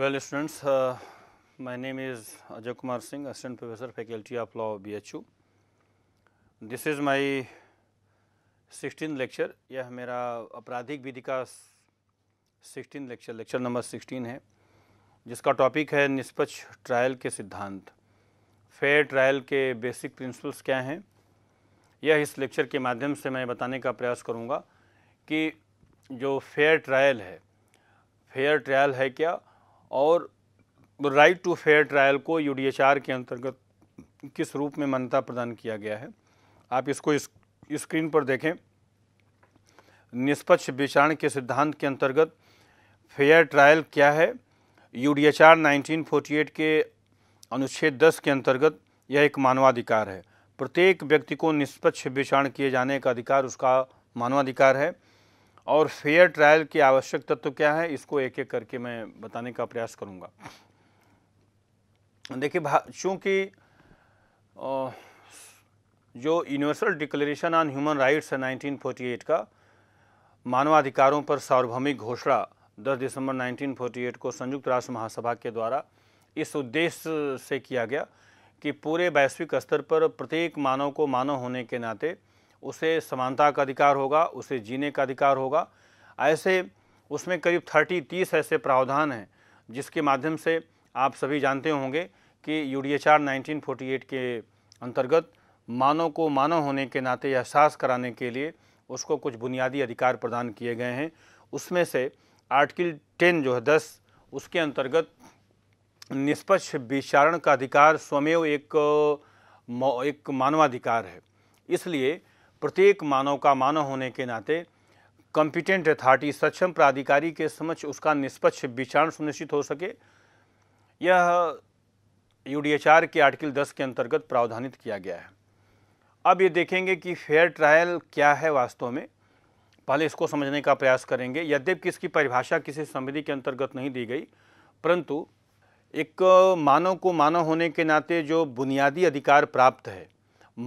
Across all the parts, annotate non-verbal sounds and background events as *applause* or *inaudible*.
Well students, uh, my name is Ajay Kumar Singh, Assistant Professor, Faculty of Law, BHU. This is my 16th lecture, यह मेरा आपराधिक विधि का 16 lecture lecture number sixteen है जिसका topic है निष्पक्ष trial के सिद्धांत फेयर ट्रायल के बेसिक प्रिंसिपल्स क्या हैं यह इस लेक्चर के माध्यम से मैं बताने का प्रयास करूँगा कि जो फेयर ट्रायल है फेयर ट्रायल है क्या और राइट टू फेयर ट्रायल को यू के अंतर्गत किस रूप में मान्यता प्रदान किया गया है आप इसको इस, स्क्रीन पर देखें निष्पक्ष विचारण के सिद्धांत के अंतर्गत फेयर ट्रायल क्या है यू डी 1948 के अनुच्छेद 10 के अंतर्गत यह एक मानवाधिकार है प्रत्येक व्यक्ति को निष्पक्ष विचारण किए जाने का अधिकार उसका मानवाधिकार है और फेयर ट्रायल की आवश्यक तत्व तो क्या है इसको एक एक करके मैं बताने का प्रयास करूँगा देखिए चूँकि जो Universal declaration on human Rights है 1948 का मानवाधिकारों पर सार्वभौमिक घोषणा 10 दिसंबर 1948 को संयुक्त राष्ट्र महासभा के द्वारा इस उद्देश्य से किया गया कि पूरे वैश्विक स्तर पर प्रत्येक मानव को मानव होने के नाते उसे समानता का अधिकार होगा उसे जीने का अधिकार होगा ऐसे उसमें करीब थर्टी तीस ऐसे प्रावधान हैं जिसके माध्यम से आप सभी जानते होंगे कि U D H R nineteen forty eight के अंतर्गत मानव को मानव होने के नाते एहसास कराने के लिए उसको कुछ बुनियादी अधिकार प्रदान किए गए हैं उसमें से आर्टिकल टेन जो है दस उसके अंतर्गत निष्पक्ष विचारण का अधिकार स्वमेव एक एक मानवाधिकार है इसलिए प्रत्येक मानव का मानव होने के नाते कॉम्पिटेंट अथॉरिटी सक्षम प्राधिकारी के समक्ष उसका निष्पक्ष विचारण सुनिश्चित हो सके यह यू के आर्टिकल 10 के अंतर्गत प्रावधानित किया गया है अब ये देखेंगे कि फेयर ट्रायल क्या है वास्तव में पहले इसको समझने का प्रयास करेंगे यद्यपि इसकी परिभाषा किसी समिति के अंतर्गत नहीं दी गई परंतु एक मानव को मानव होने के नाते जो बुनियादी अधिकार प्राप्त है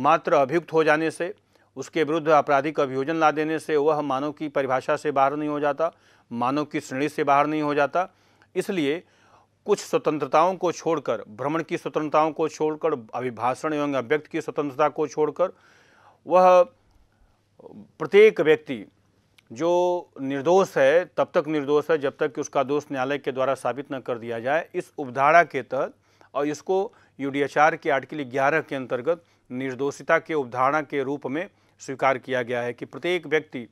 मात्र अभियुक्त हो जाने से उसके विरुद्ध आपराधिक अभियोजन ला देने से वह मानव की परिभाषा से बाहर नहीं हो जाता मानव की श्रेणी से बाहर नहीं हो जाता इसलिए कुछ स्वतंत्रताओं को छोड़कर भ्रमण की स्वतंत्रताओं को छोड़कर अभिभाषण एवं अभ्यक्त की स्वतंत्रता को छोड़कर वह प्रत्येक व्यक्ति जो निर्दोष है तब तक निर्दोष है जब तक कि उसका दोष न्यायालय के द्वारा साबित न कर दिया जाए इस उपधारा के तहत और इसको यूडीएचआर के आर्टिकल ग्यारह के अंतर्गत निर्दोषिता के उपधारणा के रूप में स्वीकार किया गया है कि प्रत्येक व्यक्ति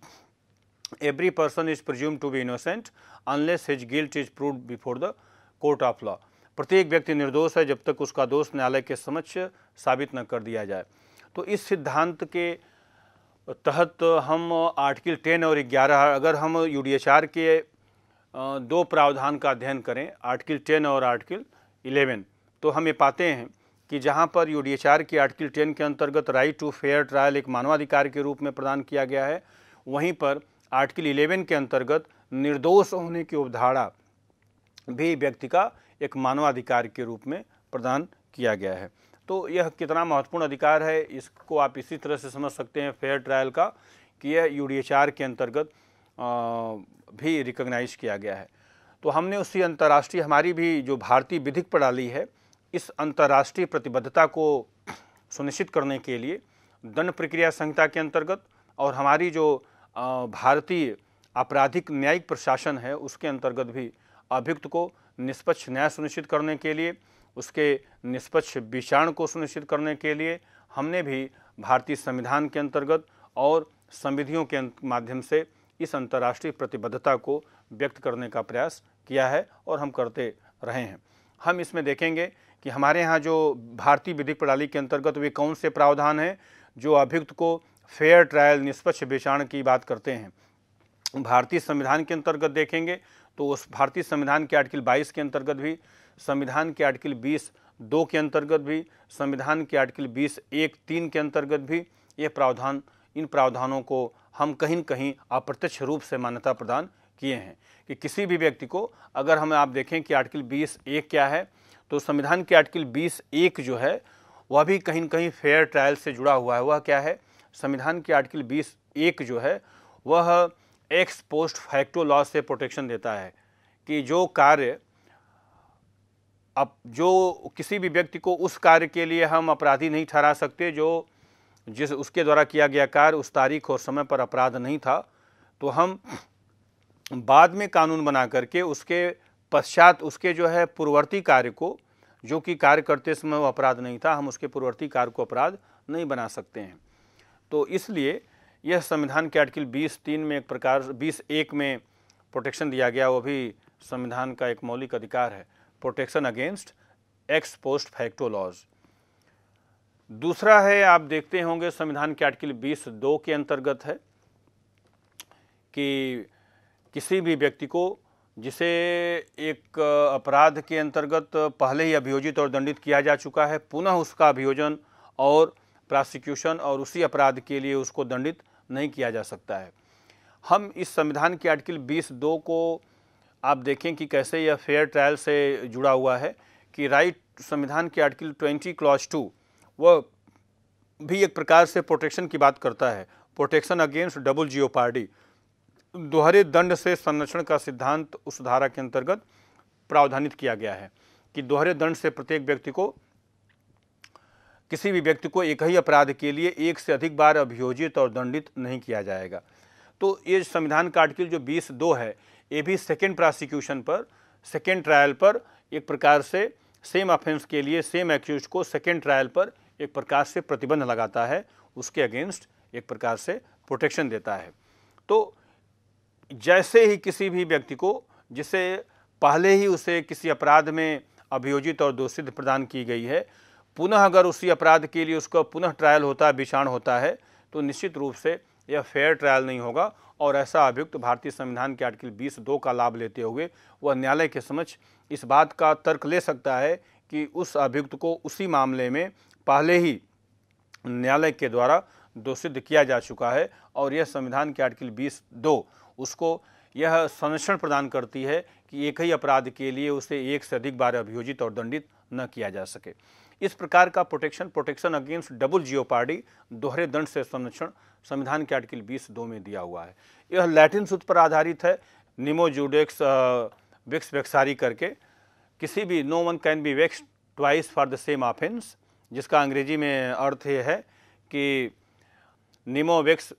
every person is presume to be innocent unless his guilt is prove before the court of law प्रत्येक व्यक्ति निर्दोष है जब तक उसका दोष न्यायालय के समक्ष साबित न कर दिया जाए तो इस सिद्धांत के तहत हम आर्टिकल टेन और ग्यारह अगर हम यू के दो प्रावधान का अध्ययन करें आर्टिकल टेन और आर्टिकल इलेवन तो हम ये पाते हैं कि जहां पर यू की आर्टिकल टेन के अंतर्गत राइट टू फेयर ट्रायल एक मानवाधिकार के रूप में प्रदान किया गया है वहीं पर आर्टिकल इलेवन के अंतर्गत निर्दोष होने की उपधारा भी व्यक्ति का एक मानवाधिकार के रूप में प्रदान किया गया है तो यह कितना महत्वपूर्ण अधिकार है इसको आप इसी तरह से समझ सकते हैं फेयर ट्रायल का कि यह यू के अंतर्गत भी रिकग्नाइज किया गया है तो हमने उसी अंतर्राष्ट्रीय हमारी भी जो भारतीय विधिक प्रणाली है इस अंतर्राष्ट्रीय प्रतिबद्धता को सुनिश्चित करने के लिए दंड प्रक्रिया संहिता के अंतर्गत और हमारी जो भारतीय आपराधिक न्यायिक प्रशासन है उसके अंतर्गत भी अभियुक्त को निष्पक्ष न्याय सुनिश्चित करने के लिए उसके निष्पक्ष विचारण को सुनिश्चित करने के लिए हमने भी भारतीय संविधान के अंतर्गत और संविधियों के माध्यम से इस अंतर्राष्ट्रीय प्रतिबद्धता को व्यक्त करने का प्रयास किया है और हम करते रहे हैं हम इसमें देखेंगे कि हमारे यहाँ जो भारतीय विधिक प्रणाली के अंतर्गत वे कौन से प्रावधान हैं जो अभियुक्त को फेयर ट्रायल निष्पक्ष विचारण की बात करते हैं भारतीय संविधान के अंतर्गत देखेंगे तो उस भारतीय संविधान के आर्टिकल 22 के अंतर्गत भी संविधान के आर्टिकल 20 दो के अंतर्गत भी संविधान के आर्टिकल 20 एक तीन के अंतर्गत भी ये प्रावधान इन प्रावधानों को हम कहीं कहीं अप्रत्यक्ष रूप से मान्यता प्रदान किए हैं कि किसी भी व्यक्ति को अगर हम आप देखें कि आर्टिकल बीस एक क्या है तो संविधान के आर्टिकल बीस एक जो है वह भी कहीं ना कहीं फेयर ट्रायल से जुड़ा हुआ है वह क्या है संविधान के आर्टिकल बीस एक जो है वह एक्स पोस्ट फैक्टो लॉ से प्रोटेक्शन देता है कि जो कार्य अब जो किसी भी व्यक्ति को उस कार्य के लिए हम अपराधी नहीं ठहरा सकते जो जिस उसके द्वारा किया गया कार्य उस तारीख और समय पर अपराध नहीं था तो हम बाद में कानून बना करके उसके पश्चात उसके जो है पूर्ववर्ती कार्य को जो कि कार्य करते समय वो अपराध नहीं था हम उसके पूर्ववर्ती कार्य को अपराध नहीं बना सकते हैं तो इसलिए यह संविधान के आर्टिकल बीस तीन में एक प्रकार बीस एक में प्रोटेक्शन दिया गया वो भी संविधान का एक मौलिक अधिकार है protection against ex post facto laws दूसरा है आप देखते होंगे संविधान के आर्टिकल बीस दो के अंतर्गत है कि किसी भी व्यक्ति को जिसे एक अपराध के अंतर्गत पहले ही अभियोजित और दंडित किया जा चुका है पुनः उसका अभियोजन और प्रोसिक्यूशन और उसी अपराध के लिए उसको दंडित नहीं किया जा सकता है हम इस संविधान के आर्टिकल 20 दो को आप देखें कि कैसे यह फेयर ट्रायल से जुड़ा हुआ है कि राइट संविधान के आर्टिकल 20 क्लॉज टू वह भी एक प्रकार से प्रोटेक्शन की बात करता है protection against double jeopardy दोहरे दंड से संरक्षण का सिद्धांत उस धारा के अंतर्गत प्रावधानित किया गया है कि दोहरे दंड से प्रत्येक व्यक्ति को किसी भी व्यक्ति को एक ही अपराध के लिए एक से अधिक बार अभियोजित और दंडित नहीं किया जाएगा तो ये संविधान का आर्टिकल जो बीस दो है ये भी सेकेंड प्रोसिक्यूशन पर सेकेंड ट्रायल पर एक प्रकार से सेम ऑफेंस के लिए सेम एक्यूज को सेकेंड ट्रायल पर एक प्रकार से प्रतिबंध लगाता है उसके अगेंस्ट एक प्रकार से प्रोटेक्शन देता है तो जैसे ही किसी भी व्यक्ति को जिसे पहले ही उसे किसी अपराध में अभियोजित और दोषी प्रदान की गई है पुनः अगर उसी अपराध के लिए उसका पुनः ट्रायल होता है विषाण होता है तो निश्चित रूप से यह फेयर ट्रायल नहीं होगा और ऐसा अभियुक्त भारतीय संविधान के आर्टिकल 20 दो का लाभ लेते हुए वह न्यायालय के समक्ष इस बात का तर्क ले सकता है कि उस अभियुक्त को उसी मामले में पहले ही न्यायालय के द्वारा दोषिद्ध किया जा चुका है और यह संविधान के आर्टिकल बीस दो उसको यह संरक्षण प्रदान करती है कि एक ही अपराध के लिए उसे एक से अधिक बार अभियोजित और दंडित न किया जा सके इस प्रकार का protection protection against double jeopardy दोहरे दंड से संरक्षण संविधान के आर्टिकल 20 दो में दिया हुआ है यह लैटिन सूत्र पर आधारित है निमोजूडेक्स विक्स वेक्सारी करके किसी भी no one can be vex twice for the same offence जिसका अंग्रेजी में अर्थ यह है कि निमो वेक्स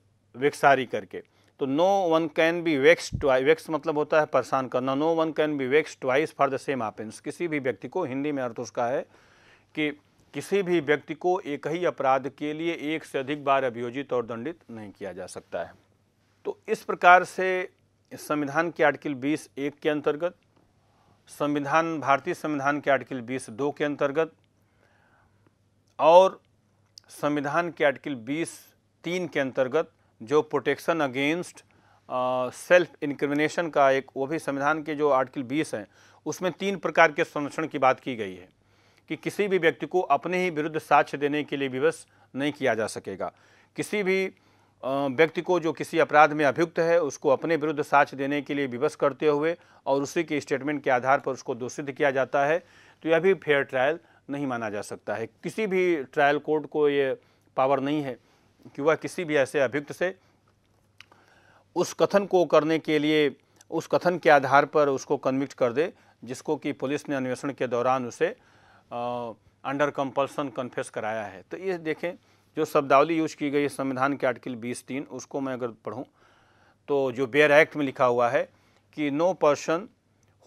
वेक्सारी करके तो no one can be vex twice vex मतलब होता है परेशान करना no one can be vex twice for the same happens किसी भी व्यक्ति को हिंदी में अर्थ उसका है कि किसी भी व्यक्ति को एक ही अपराध के लिए एक से अधिक बार अभियोजित और दंडित नहीं किया जा सकता है तो इस प्रकार से संविधान के आर्टिकल बीस एक के अंतर्गत संविधान भारतीय संविधान के आर्टिकल बीस दो के अंतर्गत और संविधान के आर्टिकल बीस तीन के अंतर्गत जो प्रोटेक्शन अगेंस्ट सेल्फ इंक्रिमिनेशन का एक वो भी संविधान के जो आर्टिकल 20 हैं उसमें तीन प्रकार के संरक्षण की बात की गई है कि किसी भी व्यक्ति को अपने ही विरुद्ध साक्ष्य देने के लिए विवश नहीं किया जा सकेगा किसी भी uh, व्यक्ति को जो किसी अपराध में अभियुक्त है उसको अपने विरुद्ध साक्ष्य देने के लिए विवश करते हुए और उसी के स्टेटमेंट के आधार पर उसको दोषित किया जाता है तो यह भी फेयर ट्रायल नहीं माना जा सकता है किसी भी ट्रायल कोर्ट को ये पावर नहीं है कि वह किसी भी ऐसे अभियुक्त से उस कथन को करने के लिए उस कथन के आधार पर उसको कन्विक्ट कर दे जिसको कि पुलिस ने अन्वेषण के दौरान उसे अंडर कंपल्सन कन्फेस कराया है तो ये देखें जो शब्दावली यूज की गई है संविधान के आर्टिकल बीस तीन उसको मैं अगर पढ़ूँ तो जो बेयर एक्ट में लिखा हुआ है कि no person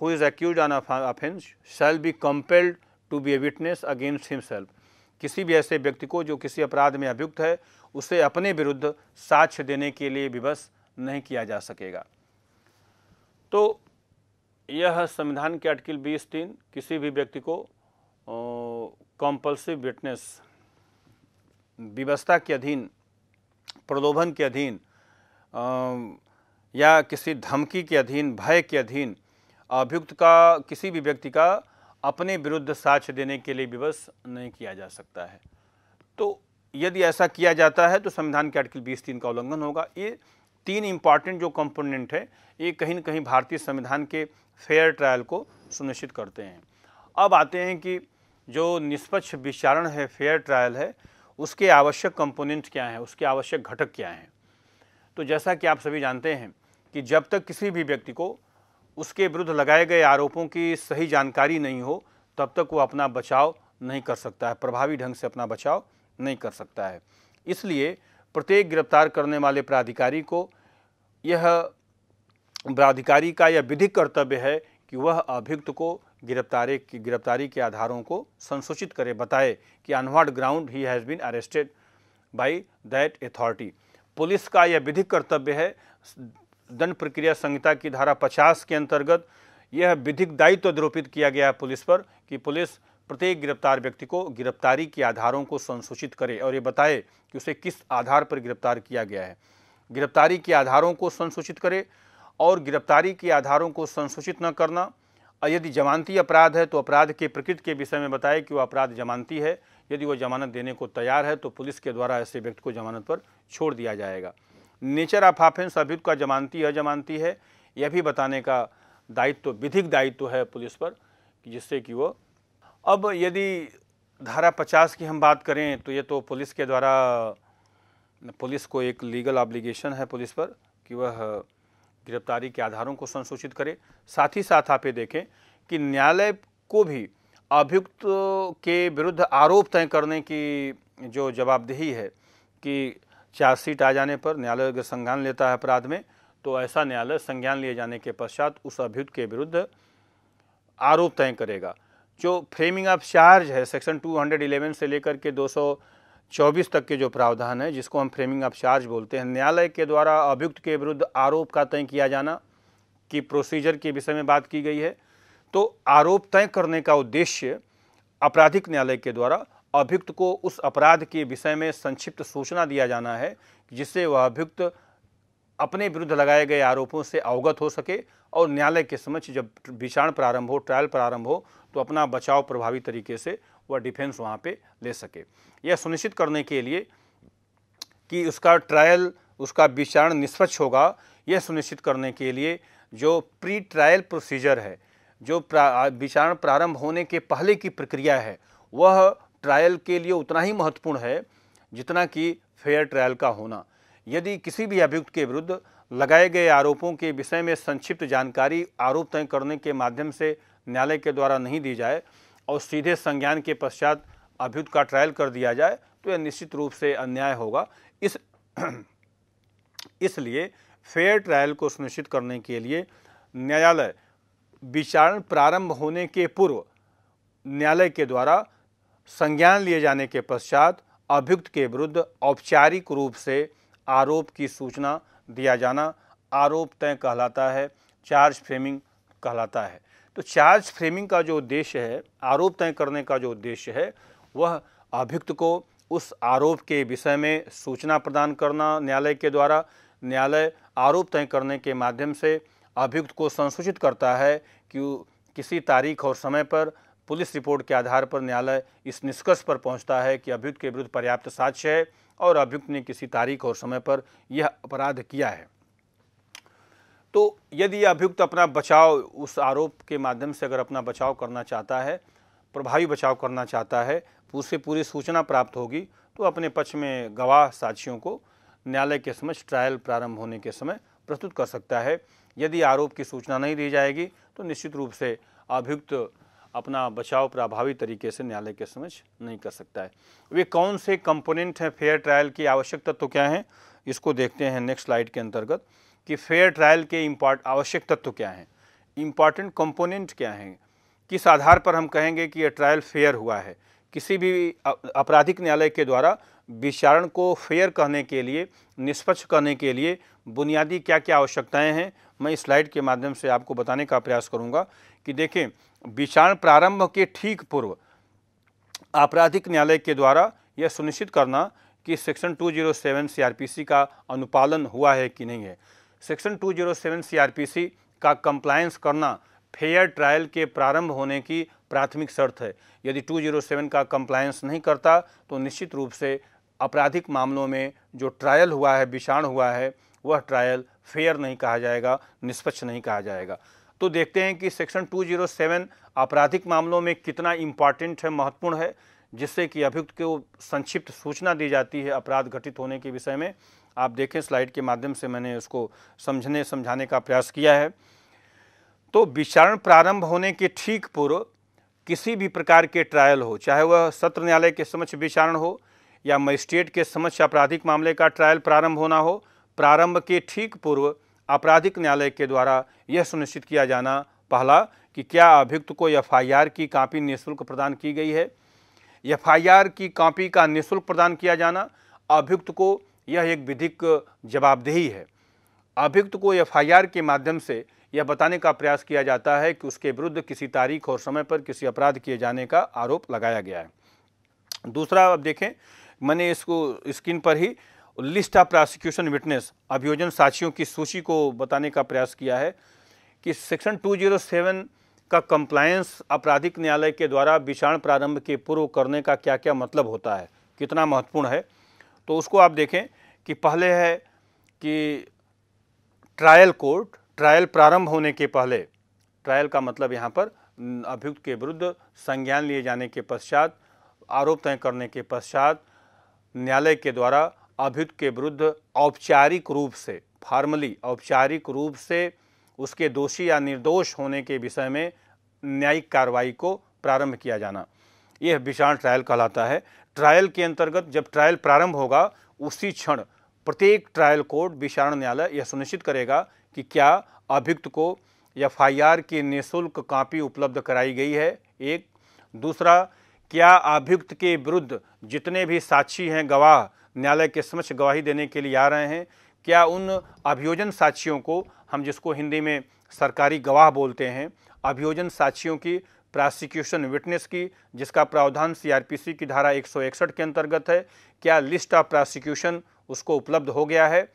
who is accuse on offence shall be compelled to be a witness against himself किसी भी ऐसे व्यक्ति को जो किसी अपराध में अभियुक्त है उसे अपने विरुद्ध साक्ष्य देने के लिए विवश नहीं किया जा सकेगा तो यह संविधान के आर्टिकल बीस तीन किसी भी व्यक्ति को कंपल्सिव विटनेस व्यवस्था के अधीन प्रलोभन के अधीन या किसी धमकी के अधीन भय के अधीन अभियुक्त का किसी भी व्यक्ति का अपने विरुद्ध साक्ष्य देने के लिए विवश नहीं किया जा सकता है तो यदि ऐसा किया जाता है तो संविधान के आर्टिकल बीस तीन का उल्लंघन होगा ये तीन इम्पॉर्टेंट जो कंपोनेंट है ये कहीं ना कहीं भारतीय संविधान के फेयर ट्रायल को सुनिश्चित करते हैं अब आते हैं कि जो निष्पक्ष विचारण है फेयर ट्रायल है उसके आवश्यक कंपोनेंट क्या हैं उसके आवश्यक घटक क्या हैं तो जैसा कि आप सभी जानते हैं कि जब तक किसी भी व्यक्ति को उसके विरुद्ध लगाए गए आरोपों की सही जानकारी नहीं हो तब तक वो अपना बचाव नहीं कर सकता है प्रभावी ढंग से अपना बचाव नहीं कर सकता है इसलिए प्रत्येक गिरफ्तार करने वाले प्राधिकारी को यह प्राधिकारी का यह विधिक कर्तव्य है कि वह अभियुक्त को गिरफ्तारी की गिरफ्तारी के आधारों को संसूचित करे बताए कि on what ground he has been arrested by that authority police का यह विधिक कर्तव्य है दंड प्रक्रिया संहिता की धारा पचास के अंतर्गत यह विधिक दायित्व तो किया गया है पुलिस पर कि पुलिस प्रत्येक गिरफ्तार व्यक्ति को गिरफ्तारी के आधारों को संसूचित करे और ये बताए कि उसे किस आधार पर गिरफ्तार किया गया है गिरफ्तारी के आधारों को संसूचित करे और गिरफ्तारी के आधारों को संसूचित न करना यदि जमानती अपराध है तो अपराध के प्रकृति के विषय में बताए कि वह अपराध जमानती है यदि वह जमानत देने को तैयार है तो पुलिस के द्वारा ऐसे व्यक्ति को जमानत पर छोड़ दिया जाएगा नेचर ऑफ ऑफेंस अभियुक्त का जमानती अजमानती है यह भी बताने का दायित्व तो, विधिक दायित्व तो है पुलिस पर जिससे कि वो अब यदि धारा पचास की हम बात करें तो ये तो पुलिस के द्वारा पुलिस को एक लीगल ऑब्लिगेशन है पुलिस पर कि वह गिरफ्तारी के आधारों को संसूचित करे साथ ही साथ आप ये देखें कि न्यायालय को भी अभियुक्त के विरुद्ध आरोप तय करने की जो जवाबदेही है कि चार्जशीट आ जाने पर न्यायालय अगर संज्ञान लेता है अपराध में तो ऐसा न्यायालय संज्ञान लिए जाने के पश्चात उस अभियुक्त के विरुद्ध आरोप तय करेगा जो फ्रेमिंग ऑफ चार्ज है सेक्शन 211 से लेकर के 224 तक के जो प्रावधान है जिसको हम फ्रेमिंग ऑफ चार्ज बोलते हैं न्यायालय के द्वारा अभियुक्त के विरुद्ध आरोप का तय किया जाना कि प्रोसीजर के विषय में बात की गई है तो आरोप तय करने का उद्देश्य आपराधिक न्यायालय के द्वारा अभियुक्त को उस अपराध के विषय में संक्षिप्त सूचना दिया जाना है जिससे वह अभियुक्त अपने विरुद्ध लगाए गए आरोपों से अवगत हो सके और न्यायालय के समक्ष जब विचारण प्रारंभ हो ट्रायल प्रारंभ हो तो अपना बचाव प्रभावी तरीके से वह डिफेंस वहाँ पे ले सके यह सुनिश्चित करने के लिए कि उसका ट्रायल उसका विचारण निष्पक्ष होगा यह सुनिश्चित करने के लिए जो प्री ट्रायल प्रोसीजर है जो प्रा, विचारण प्रारंभ होने के पहले की प्रक्रिया है वह ट्रायल के लिए उतना ही महत्वपूर्ण है जितना कि फेयर ट्रायल का होना यदि किसी भी अभियुक्त के विरुद्ध लगाए गए आरोपों के विषय में संक्षिप्त जानकारी आरोप तय करने के माध्यम से न्यायालय के द्वारा नहीं दी जाए और सीधे संज्ञान के पश्चात अभियुक्त का ट्रायल कर दिया जाए तो यह निश्चित रूप से अन्याय होगा इस *clears throat* इसलिए फेयर ट्रायल को सुनिश्चित करने के लिए न्यायालय विचारण प्रारंभ होने के पूर्व न्यायालय के द्वारा संज्ञान लिए जाने के पश्चात अभियुक्त के विरुद्ध औपचारिक रूप से आरोप की सूचना दिया जाना आरोप तय कहलाता है चार्ज फ्रेमिंग कहलाता है तो चार्ज फ्रेमिंग का जो उद्देश्य है आरोप तय करने का जो उद्देश्य है वह अभियुक्त को उस आरोप के विषय में सूचना प्रदान करना न्यायालय के द्वारा न्यायालय आरोप तय करने के माध्यम से अभियुक्त को संसूचित करता है कि किसी तारीख और समय पर पुलिस रिपोर्ट के आधार पर न्यायालय इस निष्कर्ष पर पहुंचता है कि अभियुक्त के विरुद्ध पर्याप्त साक्ष्य है और अभियुक्त ने किसी तारीख और समय पर यह अपराध किया है तो यदि अभियुक्त अपना बचाव उस आरोप के माध्यम से अगर अपना बचाव करना चाहता है प्रभावी बचाव करना चाहता है उससे पूरी सूचना प्राप्त होगी तो अपने पक्ष में गवाह साक्षियों को न्यायालय के समक्ष ट्रायल प्रारंभ होने के समय प्रस्तुत कर सकता है यदि आरोप की सूचना नहीं दी जाएगी तो निश्चित रूप से अभियुक्त अपना बचाव प्रभावी तरीके से न्यायालय के समझ नहीं कर सकता है वे कौन से कंपोनेंट हैं फेयर ट्रायल की आवश्यक तत्व तो क्या हैं इसको देखते हैं नेक्स्ट स्लाइड के अंतर्गत कि फेयर ट्रायल के इम्पॉर्ट आवश्यक तत्व तो क्या हैं इम्पॉर्टेंट कंपोनेंट क्या हैं किस आधार पर हम कहेंगे कि यह ट्रायल फेयर हुआ है किसी भी आपराधिक न्यायालय के द्वारा विचारण को फेयर कहने के लिए निष्पक्ष कहने के लिए बुनियादी क्या क्या आवश्यकताएं हैं मैं इस स्लाइड के माध्यम से आपको बताने का प्रयास करूंगा कि देखें विचारण प्रारंभ के ठीक पूर्व आपराधिक न्यायालय के द्वारा यह सुनिश्चित करना कि सेक्शन 207 जीरो का अनुपालन हुआ है कि नहीं है सेक्शन 207 जीरो का कंप्लायंस करना फेयर ट्रायल के प्रारंभ होने की प्राथमिक शर्त है यदि 207 का कंप्लायंस नहीं करता तो निश्चित रूप से आपराधिक मामलों में जो ट्रायल हुआ है विषाण हुआ है वह ट्रायल फेयर नहीं कहा जाएगा निष्पक्ष नहीं कहा जाएगा तो देखते हैं कि सेक्शन 207 आपराधिक मामलों में कितना इम्पॉर्टेंट है महत्वपूर्ण है जिससे कि अभियुक्त को संक्षिप्त सूचना दी जाती है अपराध घटित होने के विषय में आप देखें स्लाइड के माध्यम से मैंने उसको समझने समझाने का प्रयास किया है तो विचारण प्रारंभ होने के ठीक पूर्व किसी भी प्रकार के ट्रायल हो चाहे वह सत्र न्यायालय के समक्ष विचारण हो या मजिस्ट्रेट के समक्ष आपराधिक मामले का ट्रायल प्रारंभ होना हो प्रारंभ के ठीक पूर्व आपराधिक न्यायालय के द्वारा यह सुनिश्चित किया जाना पहला कि क्या अभियुक्त को एफ की कापी निःशुल्क प्रदान की गई है एफ की कापी का निःशुल्क प्रदान किया जाना अभियुक्त को यह एक विधिक जवाबदेही है अभियुक्त को एफ के माध्यम से यह बताने का प्रयास किया जाता है कि उसके विरुद्ध किसी तारीख और समय पर किसी अपराध किए जाने का आरोप लगाया गया है दूसरा अब देखें मैंने इसको स्क्रीन पर ही लिस्ट ऑफ प्रोसिक्यूशन विटनेस अभियोजन साक्षियों की सूची को बताने का प्रयास किया है कि सेक्शन 207 का कंप्लायंस आपराधिक न्यायालय के द्वारा विषाण प्रारंभ के पूर्व करने का क्या क्या मतलब होता है कितना महत्वपूर्ण है तो उसको आप देखें कि पहले है कि ट्रायल कोर्ट ट्रायल प्रारंभ होने के पहले ट्रायल का मतलब यहाँ पर अभियुक्त के विरुद्ध संज्ञान लिए जाने के पश्चात आरोप तय करने के पश्चात न्यायालय के द्वारा अभियुक्त के विरुद्ध औपचारिक रूप से फार्मली औपचारिक रूप से उसके दोषी या निर्दोष होने के विषय में न्यायिक कार्रवाई को प्रारंभ किया जाना यह विषाण ट्रायल कहलाता है ट्रायल के अंतर्गत जब ट्रायल प्रारंभ होगा उसी क्षण प्रत्येक ट्रायल कोर्ट विचारण न्यायालय यह सुनिश्चित करेगा कि क्या अभियुक्त को एफ की निःशुल्क कापी उपलब्ध कराई गई है एक दूसरा क्या अभियुक्त के विरुद्ध जितने भी साक्षी हैं गवाह न्यायालय के समक्ष गवाही देने के लिए आ रहे हैं क्या उन अभियोजन साक्षियों को हम जिसको हिंदी में सरकारी गवाह बोलते हैं अभियोजन साक्षियों की प्रोसिक्यूशन विटनेस की जिसका प्रावधान सीआरपीसी की धारा एक के अंतर्गत है क्या लिस्ट ऑफ प्रोसिक्यूशन उसको उपलब्ध हो गया है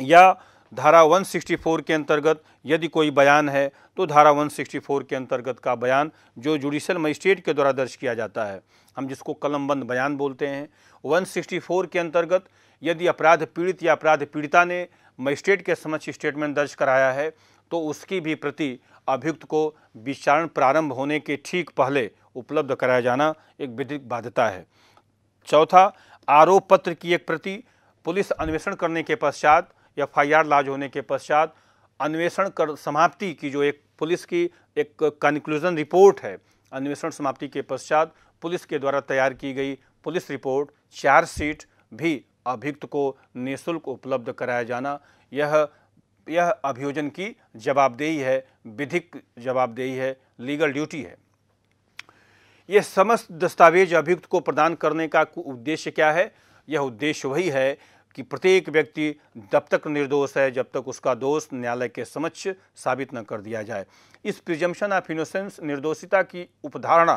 या धारा 164 के अंतर्गत यदि कोई बयान है तो धारा 164 के अंतर्गत का बयान जो जुडिशल मजिस्ट्रेट के द्वारा दर्ज किया जाता है हम जिसको कलमबंद बयान बोलते हैं 164 के अंतर्गत यदि अपराध पीड़ित या अपराध पीड़िता ने मजिस्ट्रेट के समक्ष स्टेटमेंट दर्ज कराया है तो उसकी भी प्रति अभियुक्त को विचारण प्रारंभ होने के ठीक पहले उपलब्ध कराया जाना एक विधिक बाध्यता है चौथा आरोप पत्र की एक प्रति पुलिस अन्वेषण करने के पश्चात एफ आर लाज होने के पश्चात अन्वेषण कर समाप्ति की जो एक पुलिस की एक कंक्लूजन रिपोर्ट है अन्वेषण समाप्ति के पश्चात पुलिस के द्वारा तैयार की गई पुलिस रिपोर्ट चार्जशीट भी अभियुक्त को निःशुल्क उपलब्ध कराया जाना यह यह अभियोजन की जवाबदेही है विधिक जवाबदेही है लीगल ड्यूटी है यह समस्त दस्तावेज अभियुक्त को प्रदान करने का उद्देश्य क्या है यह उद्देश्य वही है कि प्रत्येक व्यक्ति तब तक निर्दोष है जब तक उसका दोष न्यायालय के समक्ष साबित न कर दिया जाए इस प्रिजम्पन ऑफ इनोसेंस निर्दोषिता की उपधारणा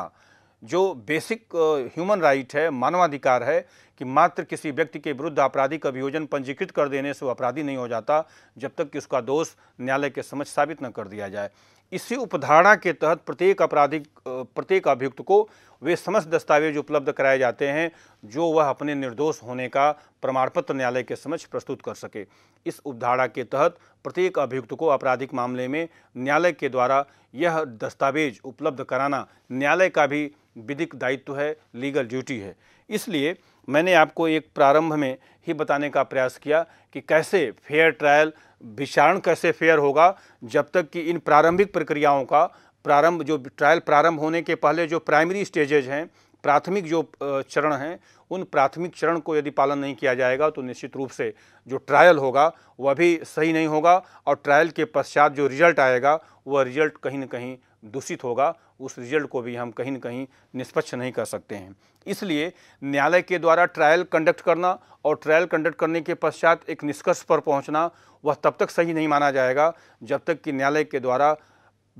जो बेसिक ह्यूमन राइट है मानवाधिकार है कि मात्र किसी व्यक्ति के विरुद्ध आपराधिक अभियोजन पंजीकृत कर देने से वो अपराधी नहीं हो जाता जब तक कि उसका दोष न्यायालय के समझ साबित न कर दिया जाए इसी उपधारणा के तहत प्रत्येक आपराधिक प्रत्येक अभियुक्त को वे समस्त दस्तावेज उपलब्ध कराए जाते हैं जो वह अपने निर्दोष होने का प्रमाण पत्र न्यायालय के समक्ष प्रस्तुत कर सके इस उपधारणा के तहत प्रत्येक अभियुक्त को आपराधिक मामले में न्यायालय के द्वारा यह दस्तावेज उपलब्ध कराना न्यायालय का भी विधिक दायित्व है लीगल ड्यूटी है इसलिए मैंने आपको एक प्रारंभ में ही बताने का प्रयास किया कि कैसे फेयर ट्रायल विचारण कैसे फेयर होगा जब तक कि इन प्रारंभिक प्रक्रियाओं का प्रारंभ जो ट्रायल प्रारंभ होने के पहले जो प्राइमरी स्टेजेज हैं प्राथमिक जो चरण हैं उन प्राथमिक चरण को यदि पालन नहीं किया जाएगा तो निश्चित रूप से जो ट्रायल होगा वह भी सही नहीं होगा और ट्रायल के पश्चात जो रिजल्ट आएगा वह रिजल्ट कहीं ना कहीं दूषित होगा उस रिजल्ट को भी हम कहीं ना कहीं निष्पक्ष नहीं कर सकते हैं इसलिए न्यायालय के द्वारा ट्रायल कंडक्ट करना और ट्रायल कंडक्ट करने के पश्चात एक निष्कर्ष पर पहुंचना वह तब तक सही नहीं माना जाएगा जब तक कि न्यायालय के द्वारा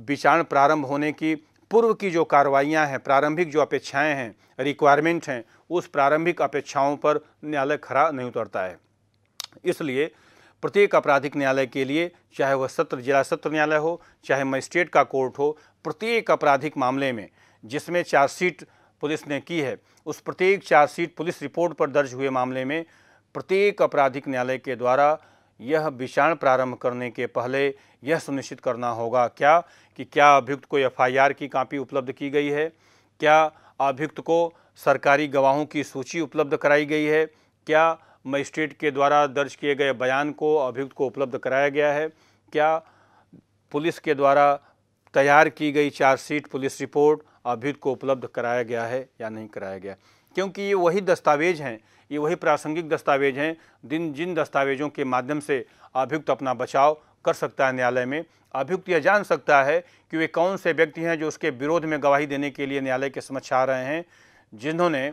विचारण प्रारंभ होने की पूर्व की जो कार्रवाइयाँ हैं प्रारंभिक जो अपेक्षाएँ हैं रिक्वायरमेंट हैं उस प्रारंभिक अपेक्षाओं पर न्यायालय खरा नहीं उतरता है इसलिए प्रत्येक आपराधिक न्यायालय के लिए चाहे वह सत्र जिला सत्र न्यायालय हो चाहे मजिस्ट्रेट का कोर्ट हो प्रत्येक आपराधिक मामले में जिसमें चार्जशीट पुलिस ने की है उस प्रत्येक चार्जशीट पुलिस रिपोर्ट पर दर्ज हुए मामले में प्रत्येक आपराधिक न्यायालय के द्वारा यह विचारण प्रारंभ करने के पहले यह सुनिश्चित करना होगा क्या कि क्या अभियुक्त को एफआईआर की कापी उपलब्ध की गई है क्या अभियुक्त को सरकारी गवाहों की सूची उपलब्ध कराई गई है क्या मजिस्ट्रेट के द्वारा दर्ज किए गए बयान को अभियुक्त को उपलब्ध कराया गया है क्या पुलिस के द्वारा तैयार की गई चार्जशीट पुलिस रिपोर्ट अभियुक्त को उपलब्ध कराया गया है या नहीं कराया गया क्योंकि ये वही दस्तावेज हैं ये वही प्रासंगिक दस्तावेज हैं दिन जिन दस्तावेजों के माध्यम से अभियुक्त अपना बचाव कर सकता है न्यायालय में अभियुक्त यह जान सकता है कि वे कौन से व्यक्ति हैं जो उसके विरोध में गवाही देने के लिए न्यायालय के समक्ष आ रहे हैं जिन्होंने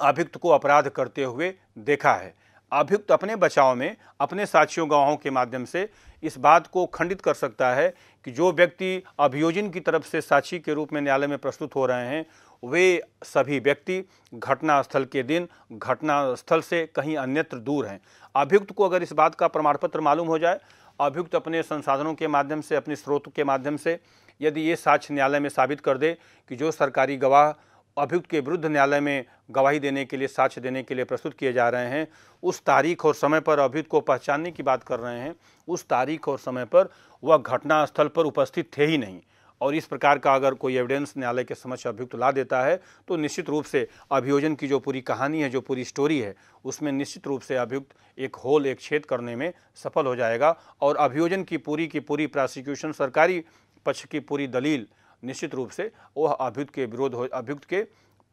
अभियुक्त को अपराध करते हुए देखा है अभियुक्त अपने बचाव में अपने साक्षियों गवाहों के माध्यम से इस बात को खंडित कर सकता है कि जो व्यक्ति अभियोजन की तरफ से साक्षी के रूप में न्यायालय में प्रस्तुत हो रहे हैं वे सभी व्यक्ति घटनास्थल के दिन घटनास्थल से कहीं अन्यत्र दूर हैं अभियुक्त को अगर इस बात का प्रमाण पत्र मालूम हो जाए अभियुक्त अपने संसाधनों के माध्यम से अपने स्रोत के माध्यम से यदि ये साक्ष्य न्यायालय में साबित कर दे कि जो सरकारी गवाह अभियुक्त के विरुद्ध न्यायालय में गवाही देने के लिए साक्ष्य देने के लिए प्रस्तुत किए जा रहे हैं उस तारीख और समय पर अभियुक्त को पहचानने की बात कर रहे हैं उस तारीख और समय पर वह घटना स्थल पर उपस्थित थे ही नहीं और इस प्रकार का अगर कोई एविडेंस न्यायालय के समक्ष अभियुक्त ला देता है तो निश्चित रूप से अभियोजन की जो पूरी कहानी है जो पूरी स्टोरी है उसमें निश्चित रूप से अभियुक्त एक होल एक छेद करने में सफल हो जाएगा और अभियोजन की पूरी की पूरी प्रोसिक्यूशन सरकारी पक्ष की पूरी दलील निश्चित रूप से वह अभियुक्त के विरोध हो अभियुक्त के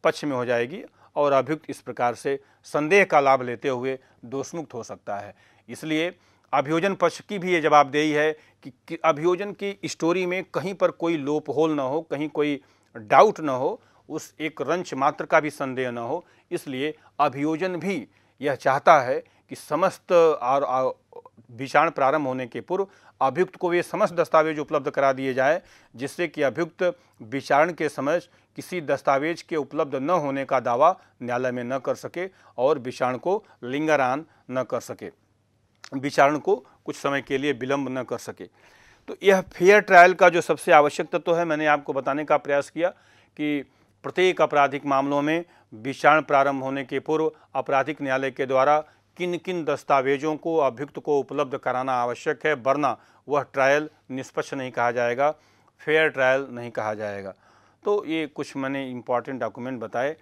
पक्ष में हो जाएगी और अभियुक्त इस प्रकार से संदेह का लाभ लेते हुए दोषमुक्त हो सकता है इसलिए अभियोजन पक्ष की भी ये जवाबदेही है कि, कि अभियोजन की स्टोरी में कहीं पर कोई लोप होल ना हो कहीं कोई डाउट ना हो उस एक रंच मात्र का भी संदेह ना हो इसलिए अभियोजन भी यह चाहता है कि समस्त और विषाण प्रारंभ होने के पूर्व अभियुक्त को ये समस्त दस्तावेज उपलब्ध करा दिए जाए जिससे कि अभियुक्त विचारण के समय किसी दस्तावेज के उपलब्ध न होने का दावा न्यायालय में न कर सके और विषाण को लिंगारान न कर सके विचारण को कुछ समय के लिए विलंब न कर सके तो यह फेयर ट्रायल का जो सबसे आवश्यक तत्व तो है मैंने आपको बताने का प्रयास किया कि प्रत्येक आपराधिक मामलों में विचारण प्रारंभ होने के पूर्व आपराधिक न्यायालय के द्वारा किन किन दस्तावेजों को अभियुक्त को उपलब्ध कराना आवश्यक है वरना वह ट्रायल निष्पक्ष नहीं कहा जाएगा फेयर ट्रायल नहीं कहा जाएगा तो ये कुछ मैंने इम्पॉर्टेंट डॉक्यूमेंट बताए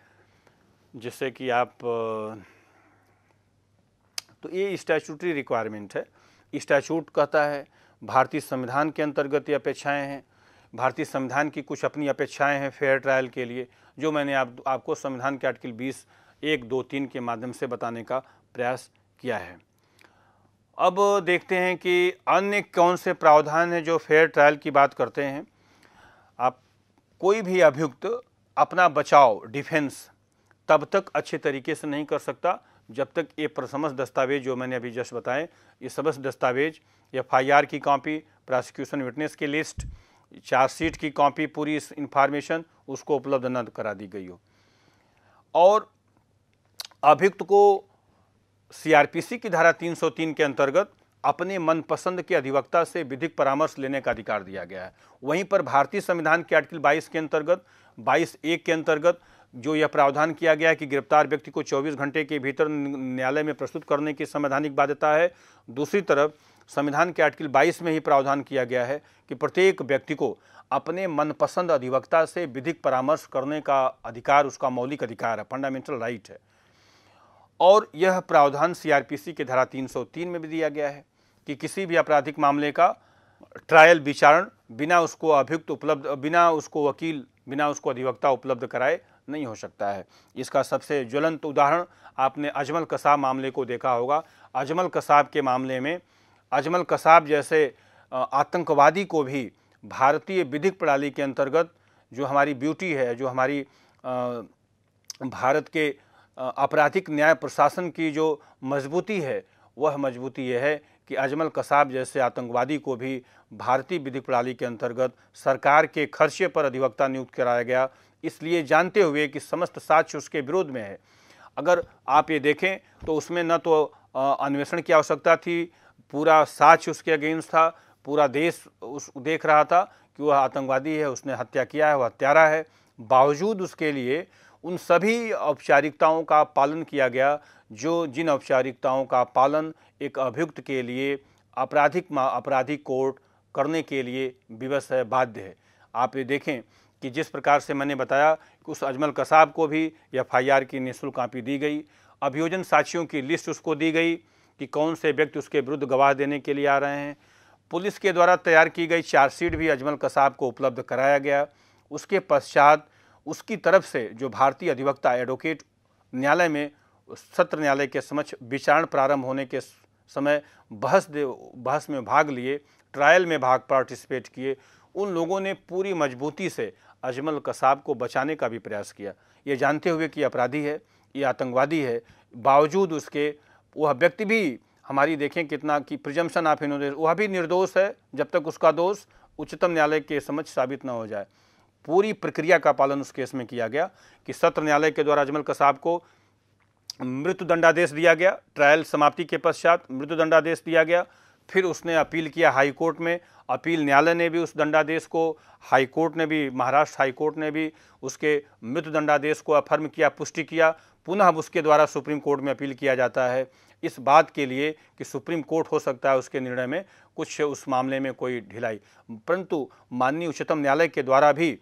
जिससे कि आप तो ये स्टैचूटरी रिक्वायरमेंट है स्टैचूट कहता है भारतीय संविधान के अंतर्गत ये अपेक्षाएँ हैं भारतीय संविधान की कुछ अपनी अपेक्षाएं हैं फेयर ट्रायल के लिए जो मैंने आप आपको संविधान के आर्टिकल 20 एक दो तीन के माध्यम से बताने का प्रयास किया है अब देखते हैं कि अन्य कौन से प्रावधान हैं जो फेयर ट्रायल की बात करते हैं आप कोई भी अभियुक्त अपना बचाव डिफेंस तब तक अच्छे तरीके से नहीं कर सकता जब तक ये प्रसमस दस्तावेज जो मैंने अभी जस्ट बताए ये सबस दस्तावेज एफ आई की कॉपी प्रोसिक्यूशन विटनेस की लिस्ट चार्जशीट की कॉपी पूरी इंफॉर्मेशन उसको उपलब्ध न करा दी गई हो और अभियुक्त को सीआरपीसी की धारा 303 के अंतर्गत अपने मनपसंद के अधिवक्ता से विधिक परामर्श लेने का अधिकार दिया गया है वहीं पर भारतीय संविधान के आर्टिकल 22 के अंतर्गत 22 एक के अंतर्गत जो यह प्रावधान किया गया है कि गिरफ्तार व्यक्ति को 24 घंटे के भीतर न्यायालय में प्रस्तुत करने की संवैधानिक बाध्यता है दूसरी तरफ संविधान के आर्टिकल 22 में ही प्रावधान किया गया है कि प्रत्येक व्यक्ति को अपने मनपसंद अधिवक्ता से विधिक परामर्श करने का अधिकार उसका मौलिक अधिकार है फंडामेंटल राइट है और यह प्रावधान सीआरपीसी के धारा 303 में भी दिया गया है कि किसी भी आपराधिक मामले का ट्रायल विचारण बिना उसको अभियुक्त उपलब्ध बिना उसको वकील बिना उसको अधिवक्ता उपलब्ध कराए नहीं हो सकता है इसका सबसे ज्वलंत उदाहरण आपने अजमल कसाब मामले को देखा होगा अजमल कसाब के मामले में अजमल कसाब जैसे आतंकवादी को भी भारतीय विधिक प्रणाली के अंतर्गत जो हमारी ब्यूटी है जो हमारी भारत के आपराधिक न्याय प्रशासन की जो मजबूती है वह मजबूती यह है कि अजमल कसाब जैसे आतंकवादी को भी भारतीय विधिक प्रणाली के अंतर्गत सरकार के खर्चे पर अधिवक्ता नियुक्त कराया गया इसलिए जानते हुए कि समस्त साक्ष्य उसके विरोध में है अगर आप ये देखें तो उसमें न तो अन्वेषण की आवश्यकता थी पूरा साक्ष्य उसके अगेंस्ट था पूरा देश उस देख रहा था कि वह आतंकवादी है उसने हत्या किया है वह हत्यारा है बावजूद उसके लिए उन सभी औपचारिकताओं का पालन किया गया जो जिन औपचारिकताओं का पालन एक अभियुक्त के लिए आपराधिक आपराधिक कोर्ट करने के लिए विवश है बाध्य है आप ये देखें कि जिस प्रकार से मैंने बताया कि उस अजमल कसाब को भी एफ की निःशुल्क कापी दी गई अभियोजन साक्षियों की लिस्ट उसको दी गई कि कौन से व्यक्ति उसके विरुद्ध गवाह देने के लिए आ रहे हैं पुलिस के द्वारा तैयार की गई चार्जशीट भी अजमल कसाब को उपलब्ध कराया गया उसके पश्चात उसकी तरफ से जो भारतीय अधिवक्ता एडवोकेट न्यायालय में सत्र न्यायालय के समक्ष विचारण प्रारंभ होने के समय बहस दे बहस में भाग लिए ट्रायल में भाग पार्टिसिपेट किए उन लोगों ने पूरी मजबूती से अजमल कसाब को बचाने का भी प्रयास किया ये जानते हुए कि अपराधी है ये आतंकवादी है बावजूद उसके वह व्यक्ति भी हमारी देखें कितना कि प्रिजम्पन आप इन्होंने वह भी निर्दोष है जब तक उसका दोष उच्चतम न्यायालय के समक्ष साबित न हो जाए पूरी प्रक्रिया का पालन उस केस में किया गया कि सत्र न्यायालय के द्वारा अजमल कसाब को मृत्यु दंडादेश दिया गया ट्रायल समाप्ति के पश्चात मृत्यु दंडादेश दिया गया फिर उसने अपील किया हाई कोर्ट में अपील न्यायालय ने भी उस दंडादेश को हाई कोर्ट ने भी महाराष्ट्र हाई कोर्ट ने भी उसके मृत्यु दंडादेश को अफर्म किया पुष्टि किया पुनः उसके द्वारा सुप्रीम कोर्ट में अपील किया जाता है इस बात के लिए कि सुप्रीम कोर्ट हो सकता है उसके निर्णय में कुछ उस मामले में कोई ढिलाई परंतु माननीय उच्चतम न्यायालय के द्वारा भी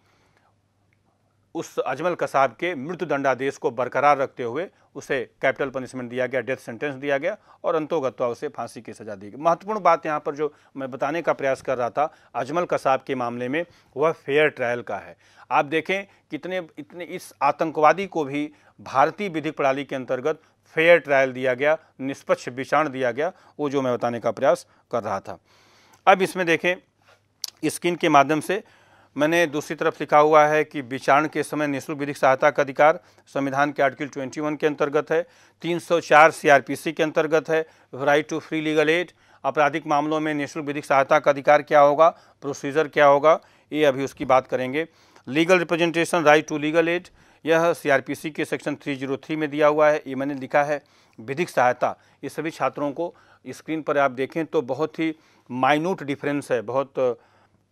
उस अजमल कसाब के मृत्युदंडादेश को बरकरार रखते हुए उसे कैपिटल पनिशमेंट दिया गया डेथ सेंटेंस दिया गया और अंतोगत्वा उसे फांसी की सजा दी गई महत्वपूर्ण बात यहाँ पर जो मैं बताने का प्रयास कर रहा था अजमल कसाब के मामले में वह फेयर ट्रायल का है आप देखें कितने इतने इस आतंकवादी को भी भारतीय विधिक प्रणाली के अंतर्गत फेयर ट्रायल दिया गया निष्पक्ष विचारण दिया गया वो जो मैं बताने का प्रयास कर रहा था अब इसमें देखें स्क्रीन के माध्यम से मैंने दूसरी तरफ लिखा हुआ है कि विचारण के समय निःशुल्क विधिक सहायता का अधिकार संविधान के आर्टिकल 21 के अंतर्गत है 304 सीआरपीसी के अंतर्गत है right to free legal aid आपराधिक मामलों में निःशुल्क विधिक सहायता का अधिकार क्या होगा प्रोसीजर क्या होगा ये अभी उसकी बात करेंगे legal representation right to legal aid यह सी के सेक्शन थ्री में दिया हुआ है ये मैंने लिखा है विधिक सहायता ये सभी छात्रों को स्क्रीन पर आप देखें तो बहुत ही माइन्यूट डिफरेंस है बहुत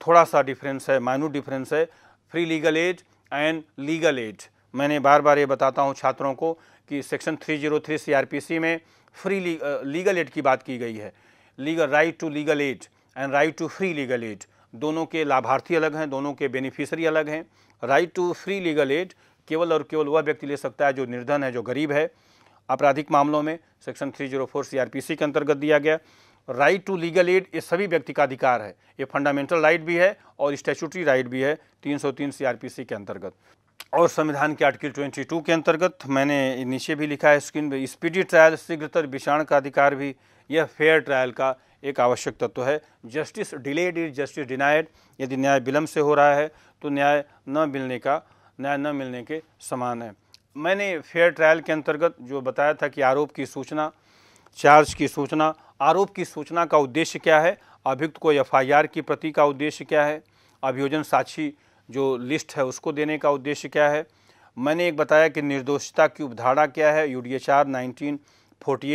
थोड़ा सा डिफरेंस है माइनू डिफरेंस है free legal aid and legal aid मैंने बार बार ये बताता हूँ छात्रों को कि सेक्शन 303 जीरो में फ्री लीगल एड की बात की गई है legal right to legal aid and right to free legal aid दोनों के लाभार्थी अलग हैं दोनों के बेनिफिशरी अलग हैं right to free legal aid केवल और केवल वह व्यक्ति ले सकता है जो निर्धन है जो गरीब है आपराधिक मामलों में सेक्शन 304 जीरो के अंतर्गत दिया गया राइट टू लीगल एड ये सभी व्यक्ति का अधिकार है ये फंडामेंटल राइट भी है और स्टैचूटरी राइट भी है 303 सीआरपीसी के अंतर्गत और संविधान के आर्टिकल 22 के अंतर्गत मैंने नीचे भी लिखा है स्क्रीन पर स्पीडी ट्रायल शीघ्रतर विषाण का अधिकार भी यह फेयर ट्रायल का एक आवश्यक तत्व तो है justice delayed is justice denied यदि न्याय विलम्ब से हो रहा है तो न्याय न मिलने का न्याय न मिलने के समान है मैंने फेयर ट्रायल के अंतर्गत जो बताया था कि आरोप की सूचना चार्ज की सूचना आरोप की सूचना का उद्देश्य क्या है अभियुक्त को एफआईआर की प्रति का उद्देश्य क्या है अभियोजन साक्षी जो लिस्ट है उसको देने का उद्देश्य क्या है मैंने एक बताया कि निर्दोषता की उपधारणा क्या है यू डी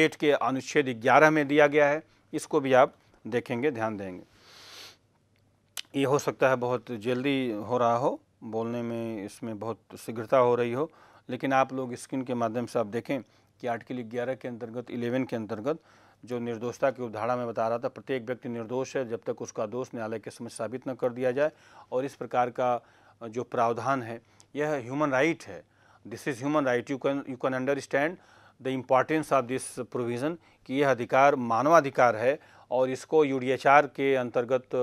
एट के अनुच्छेद ग्यारह में दिया गया है इसको भी आप देखेंगे ध्यान देंगे ये हो सकता है बहुत जल्दी हो रहा हो बोलने में इसमें बहुत शीघ्रता हो रही हो लेकिन आप लोग स्क्रीन के माध्यम से आप देखें कि आर्टिकल ग्यारह के अंतर्गत इलेवन के अंतर्गत जो निर्दोषता की उदाहरण में बता रहा था प्रत्येक व्यक्ति निर्दोष है जब तक उसका दोष न्यायालय के समक्ष साबित न कर दिया जाए और इस प्रकार का जो प्रावधान है यह ह्यूमन राइट है this is human right you can you can understand the importance of this provision कि यह अधिकार मानवाधिकार है और इसको यू के अंतर्गत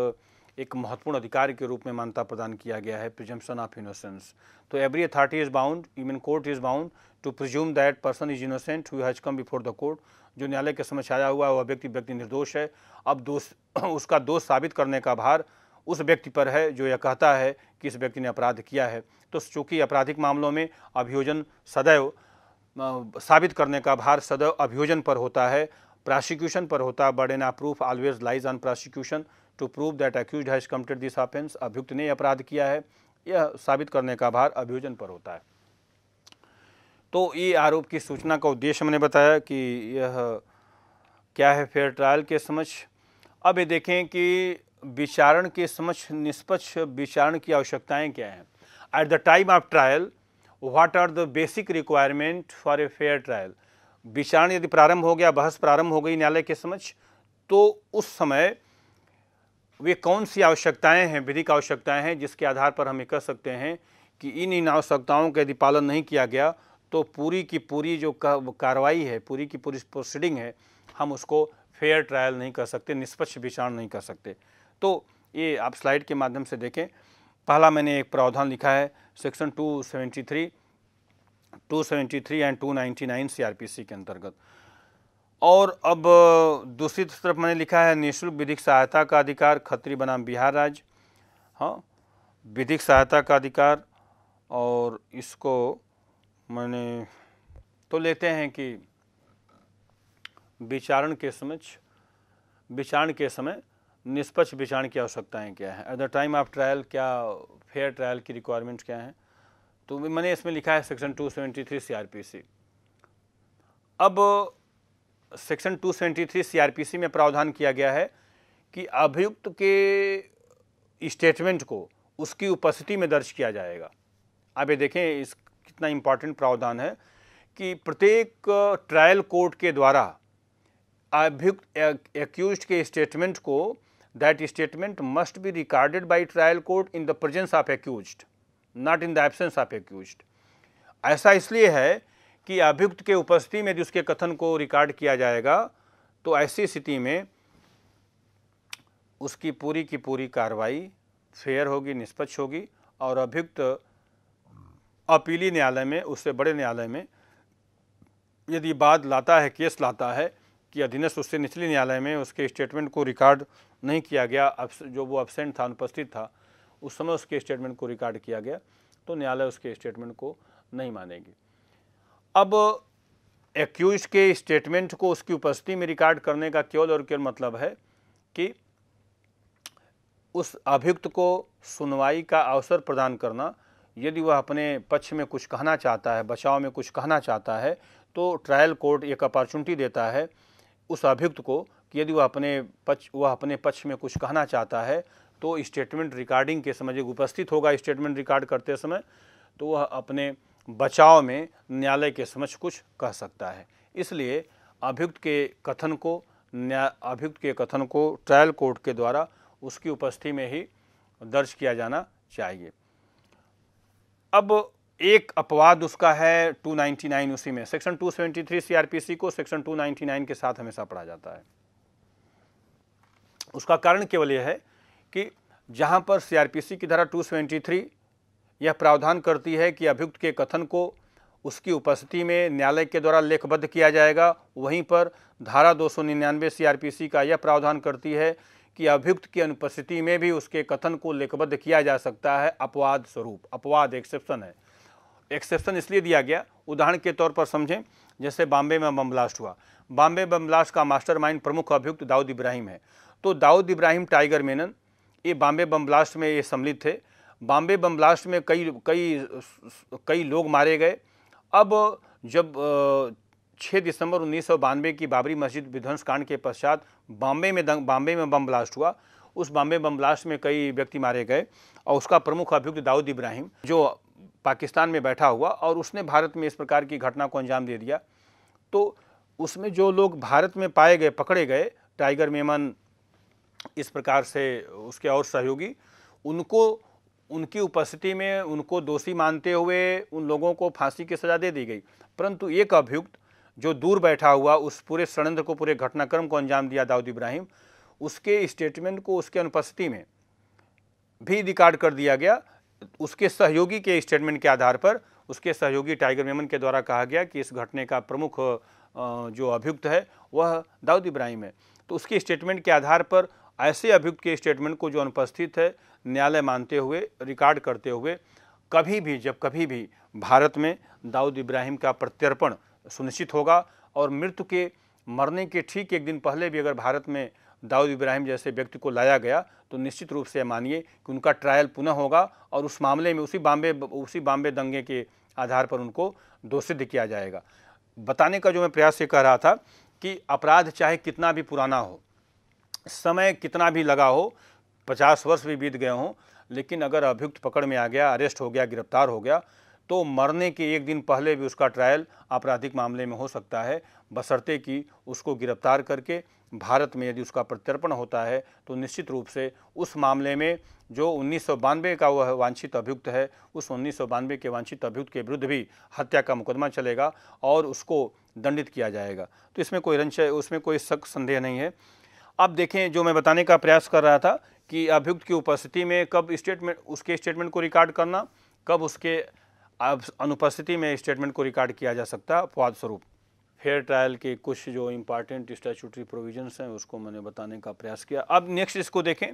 एक महत्वपूर्ण अधिकार के रूप में मान्यता प्रदान किया गया है प्रिजम्पन ऑफ इनोसेंस तो every authority is bound even court is bound to presume that person is innocent whose come before the court जो न्यायालय के समक्ष आया हुआ वह व्यक्ति व्यक्ति निर्दोष है अब दोष *clears throat* उसका दोष साबित करने का भार उस व्यक्ति पर है जो यह कहता है कि इस व्यक्ति ने अपराध किया है तो चूँकि आपराधिक मामलों में अभियोजन सदैव साबित करने का भार सदैव अभियोजन पर होता है प्रोसिक्यूशन पर होता है burden of proof always lies on prosecution to prove that accuse has committed this offence अभियुक्त ने अपराध किया है यह साबित करने का भार अभियोजन पर होता है तो ये आरोप की सूचना का उद्देश्य मैंने बताया कि यह क्या है फेयर ट्रायल के समक्ष अब ये देखें कि विचारण के समक्ष निष्पक्ष विचारण की आवश्यकताएं क्या हैं at the time of trial what are the basic requirement for a fair trial विचारण यदि प्रारंभ हो गया बहस प्रारंभ हो गई न्यायालय के समक्ष तो उस समय वे कौन सी आवश्यकताएं हैं विधिक आवश्यकताएं हैं जिसके आधार पर हम ये कह सकते हैं कि इन इन आवश्यकताओं का यदि पालन नहीं किया गया तो पूरी की पूरी जो कार्रवाई है पूरी की पूरी प्रोसीडिंग है हम उसको फेयर ट्रायल नहीं कर सकते निष्पक्ष विचार नहीं कर सकते तो ये आप स्लाइड के माध्यम से देखें पहला मैंने एक प्रावधान लिखा है सेक्शन 273, 273 एंड 299 सीआरपीसी के अंतर्गत और अब दूसरी तरफ मैंने लिखा है निःशुल्क विधिक सहायता का अधिकार खत्री बनाम बिहार राज्य हाँ विधिक सहायता का अधिकार और इसको मैंने तो लेते हैं कि विचारण के समक्ष विचारण के समय निष्पक्ष विचारण की आवश्यकताएँ क्या हैं at the time of trial क्या फेयर ट्रायल की रिक्वायरमेंट क्या है तो मैंने इसमें लिखा है सेक्शन 273 सीआरपीसी अब सेक्शन 273 सीआरपीसी में प्रावधान किया गया है कि अभियुक्त के स्टेटमेंट को उसकी उपस्थिति में दर्ज किया जाएगा आप ये देखें इस इतना इम्पॉर्टेंट प्रावधान है कि प्रत्येक ट्रायल कोर्ट के द्वारा अभियुक्त एक्यूज के स्टेटमेंट को that statement must be recorded by trial court in the presence of accuse not in the absence of accuse ऐसा इसलिए है कि अभियुक्त के उपस्थिति में यदि उसके कथन को रिकॉर्ड किया जाएगा तो ऐसी स्थिति में उसकी पूरी की पूरी कार्रवाई फेयर होगी निष्पक्ष होगी और अभियुक्त अपीली न्यायालय में उससे बड़े न्यायालय में यदि बाद लाता है केस लाता है कि अधीनस्थ उससे निचले न्यायालय में उसके स्टेटमेंट को रिकॉर्ड नहीं किया गया जो वो एबसेंट था अनुपस्थित था उस समय उसके स्टेटमेंट को रिकॉर्ड किया गया तो न्यायालय उसके स्टेटमेंट को नहीं मानेगी अब एक्यूज के स्टेटमेंट को उसकी उपस्थिति में रिकॉर्ड करने का केवल और केवल मतलब है कि उस अभियुक्त को सुनवाई का अवसर प्रदान करना यदि वह अपने पक्ष में कुछ कहना चाहता है बचाव में कुछ कहना चाहता है तो ट्रायल कोर्ट एक अपॉर्चुनिटी देता है उस अभियुक्त को कि यदि वह अपने पक्ष वह अपने पक्ष में कुछ कहना चाहता है तो स्टेटमेंट रिकॉर्डिंग के समय जब उपस्थित होगा स्टेटमेंट रिकॉर्ड करते समय तो वह अपने बचाव में न्यायालय के समक्ष कुछ कह सकता है इसलिए अभियुक्त के कथन को न्याय अभियुक्त के कथन को ट्रायल कोर्ट के द्वारा उसकी उपस्थिति में ही दर्ज किया जाना चाहिए अब एक अपवाद उसका है 299 उसी में सेक्शन 273 सीआरपीसी को सेक्शन 299 के साथ हमेशा पढ़ा जाता है उसका कारण केवल यह है कि जहां पर सीआरपीसी की धारा 273 यह प्रावधान करती है कि अभियुक्त के कथन को उसकी उपस्थिति में न्यायालय के द्वारा लेखबद्ध किया जाएगा वहीं पर धारा 299 सीआरपीसी का यह प्रावधान करती है कि अभियुक्त की अनुपस्थिति में भी उसके कथन को लेखबद्ध किया जा सकता है अपवाद स्वरूप अपवाद एक्सेप्शन है एक्सेप्शन इसलिए दिया गया उदाहरण के तौर पर समझें जैसे बॉम्बे में बम ब्लास्ट हुआ बॉम्बे बम ब्लास्ट का मास्टरमाइंड प्रमुख अभियुक्त दाऊद इब्राहिम है तो दाऊद इब्राहिम टाइगर मेनन ये बॉम्बे बम ब्लास्ट में ये सम्मिलित थे बॉम्बे बम ब्लास्ट में कई कई कई लोग मारे गए अब जब 6 दिसंबर उन्नीस की बाबरी मस्जिद विध्वंस कांड के पश्चात बॉम्बे में दंग बॉम्बे में बम ब्लास्ट हुआ उस बॉम्बे बम ब्लास्ट में कई व्यक्ति मारे गए और उसका प्रमुख अभियुक्त दाऊद इब्राहिम जो पाकिस्तान में बैठा हुआ और उसने भारत में इस प्रकार की घटना को अंजाम दे दिया तो उसमें जो लोग भारत में पाए गए पकड़े गए टाइगर मेमन इस प्रकार से उसके और सहयोगी उनको उनकी उपस्थिति में उनको दोषी मानते हुए उन लोगों को फांसी की सज़ा दे दी गई परंतु एक अभियुक्त जो दूर बैठा हुआ उस पूरे षडयंत्र को पूरे घटनाक्रम को अंजाम दिया दाऊद इब्राहिम उसके स्टेटमेंट को उसके अनुपस्थिति में भी रिकॉर्ड कर दिया गया उसके सहयोगी के स्टेटमेंट के आधार पर उसके सहयोगी टाइगर मेमन के द्वारा कहा गया कि इस घटने का प्रमुख जो अभियुक्त है वह दाऊद इब्राहिम है तो उसके स्टेटमेंट के आधार पर ऐसे अभियुक्त के स्टेटमेंट को जो अनुपस्थित है न्यायालय मानते हुए रिकॉर्ड करते हुए कभी भी जब कभी भी भारत में दाऊद इब्राहिम का प्रत्यर्पण सुनिश्चित होगा और मृत्यु के मरने के ठीक एक दिन पहले भी अगर भारत में दाऊद इब्राहिम जैसे व्यक्ति को लाया गया तो निश्चित रूप से मानिए कि उनका ट्रायल पुनः होगा और उस मामले में उसी बॉम्बे उसी बॉम्बे दंगे के आधार पर उनको दोषित किया जाएगा बताने का जो मैं प्रयास ये कह रहा था कि अपराध चाहे कितना भी पुराना हो समय कितना भी लगा हो पचास वर्ष भी बीत गए हों लेकिन अगर अभियुक्त पकड़ में आ गया अरेस्ट हो गया गिरफ्तार हो गया तो मरने के एक दिन पहले भी उसका ट्रायल आपराधिक मामले में हो सकता है बशर्ते कि उसको गिरफ्तार करके भारत में यदि उसका प्रत्यर्पण होता है तो निश्चित रूप से उस मामले में जो उन्नीस का वह वांछित अभियुक्त है उस उन्नीस के वांछित अभियुक्त के विरुद्ध भी हत्या का मुकदमा चलेगा और उसको दंडित किया जाएगा तो इसमें कोई रंश उसमें कोई शक संदेह नहीं है अब देखें जो मैं बताने का प्रयास कर रहा था कि अभियुक्त की उपस्थिति में कब स्टेटमेंट उसके स्टेटमेंट को रिकॉर्ड करना कब उसके अब अनुपस्थिति में स्टेटमेंट को रिकॉर्ड किया जा सकता अपवाद स्वरूप फेयर ट्रायल के कुछ जो इम्पॉर्टेंट स्टैचूटरी प्रोविजंस हैं उसको मैंने बताने का प्रयास किया अब नेक्स्ट इसको देखें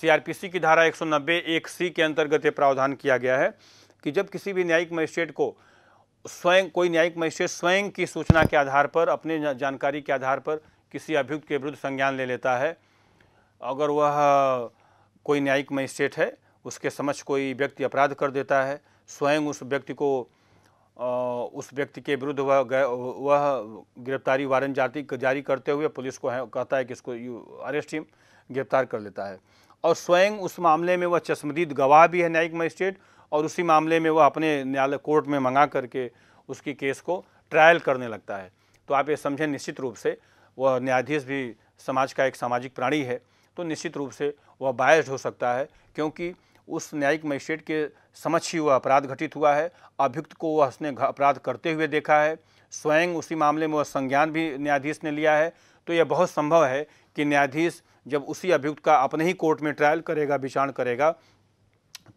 सीआरपीसी की धारा 190 एक सी के अंतर्गत ये प्रावधान किया गया है कि जब किसी भी न्यायिक मजिस्ट्रेट को स्वयं कोई न्यायिक मजिस्ट्रेट स्वयं की सूचना के आधार पर अपने जानकारी के आधार पर किसी अभियुक्त के विरुद्ध संज्ञान ले लेता है अगर वह कोई न्यायिक मजिस्ट्रेट है उसके समक्ष कोई व्यक्ति अपराध कर देता है स्वयं उस व्यक्ति को उस व्यक्ति के विरुद्ध वह वह गिरफ्तारी वारंट जाती जारी करते हुए पुलिस को है, कहता है कि इसको अरेस्ट टीम गिरफ्तार कर लेता है और स्वयं उस मामले में वह चश्मदीद गवाह भी है न्यायिक मजिस्ट्रेट और उसी मामले में वह अपने न्यायालय कोर्ट में मंगा करके उसकी केस को ट्रायल करने लगता है तो आप ये समझें निश्चित रूप से वह न्यायाधीश भी समाज का एक सामाजिक प्राणी है तो निश्चित रूप से वह बायस्ड हो सकता है क्योंकि उस न्यायिक मजिस्ट्रेट के समक्ष ही वह अपराध घटित हुआ है अभियुक्त को वह उसने अपराध करते हुए देखा है स्वयं उसी मामले में वह संज्ञान भी न्यायाधीश ने लिया है तो यह बहुत संभव है कि न्यायाधीश जब उसी अभियुक्त का अपने ही कोर्ट में ट्रायल करेगा विचारण करेगा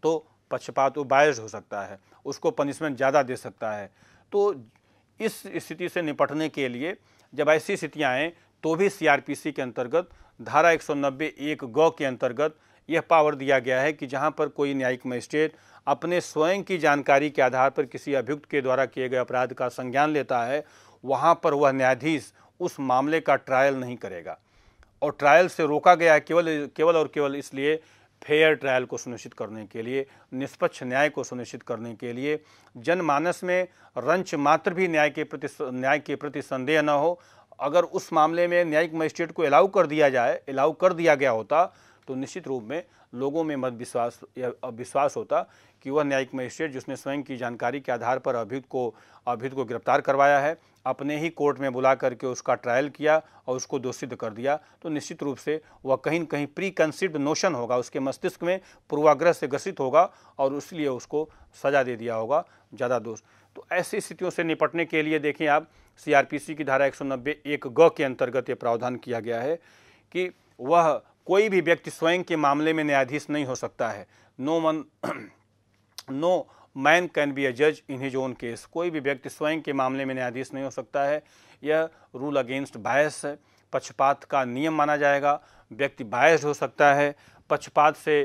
तो पक्षपात वो बायस हो सकता है उसको पनिशमेंट ज़्यादा दे सकता है तो इस स्थिति से निपटने के लिए जब ऐसी स्थितियाँ आएँ तो भी सीआरपीसी के अंतर्गत धारा एक नब्बे एक गौ के अंतर्गत यह पावर दिया गया है कि जहाँ पर कोई न्यायिक मजिस्ट्रेट अपने स्वयं की जानकारी के आधार पर किसी अभियुक्त के द्वारा किए गए अपराध का संज्ञान लेता है वहाँ पर वह न्यायाधीश उस मामले का ट्रायल नहीं करेगा और ट्रायल से रोका गया केवल केवल और केवल इसलिए फेयर ट्रायल को सुनिश्चित करने के लिए निष्पक्ष न्याय को सुनिश्चित करने के लिए जनमानस में रंच मात्र भी न्याय के प्रति न्याय के प्रति संदेह न हो अगर उस मामले में न्यायिक मजिस्ट्रेट को अलाउ कर दिया जाए अलाउ कर दिया गया होता तो निश्चित रूप में लोगों में मत विश्वास या विश्वास होता कि वह न्यायिक मजिस्ट्रेट जिसने स्वयं की जानकारी के आधार पर अभियुक्त को अभियुक्त को गिरफ्तार करवाया है अपने ही कोर्ट में बुला करके उसका ट्रायल किया और उसको दोषी कर दिया तो निश्चित रूप से वह कहीं न कहीं प्री कंसिप्ड नोशन होगा उसके मस्तिष्क में पूर्वाग्रह से ग्रसित होगा और इसलिए उसको सजा दे दिया होगा ज़्यादा दोष तो ऐसी स्थितियों से निपटने के लिए देखें आप सीआरपीसी की धारा 190 एक ग के अंतर्गत ये प्रावधान किया गया है कि वह कोई भी व्यक्ति स्वयं के मामले में न्यायाधीश नहीं हो सकता है no man no man can be a जज इन हिज ओन केस कोई भी व्यक्ति स्वयं के मामले में न्यायाधीश नहीं हो सकता है यह रूल अगेंस्ट बायस है पक्षपात का नियम माना जाएगा व्यक्ति बायस हो सकता है पक्षपात से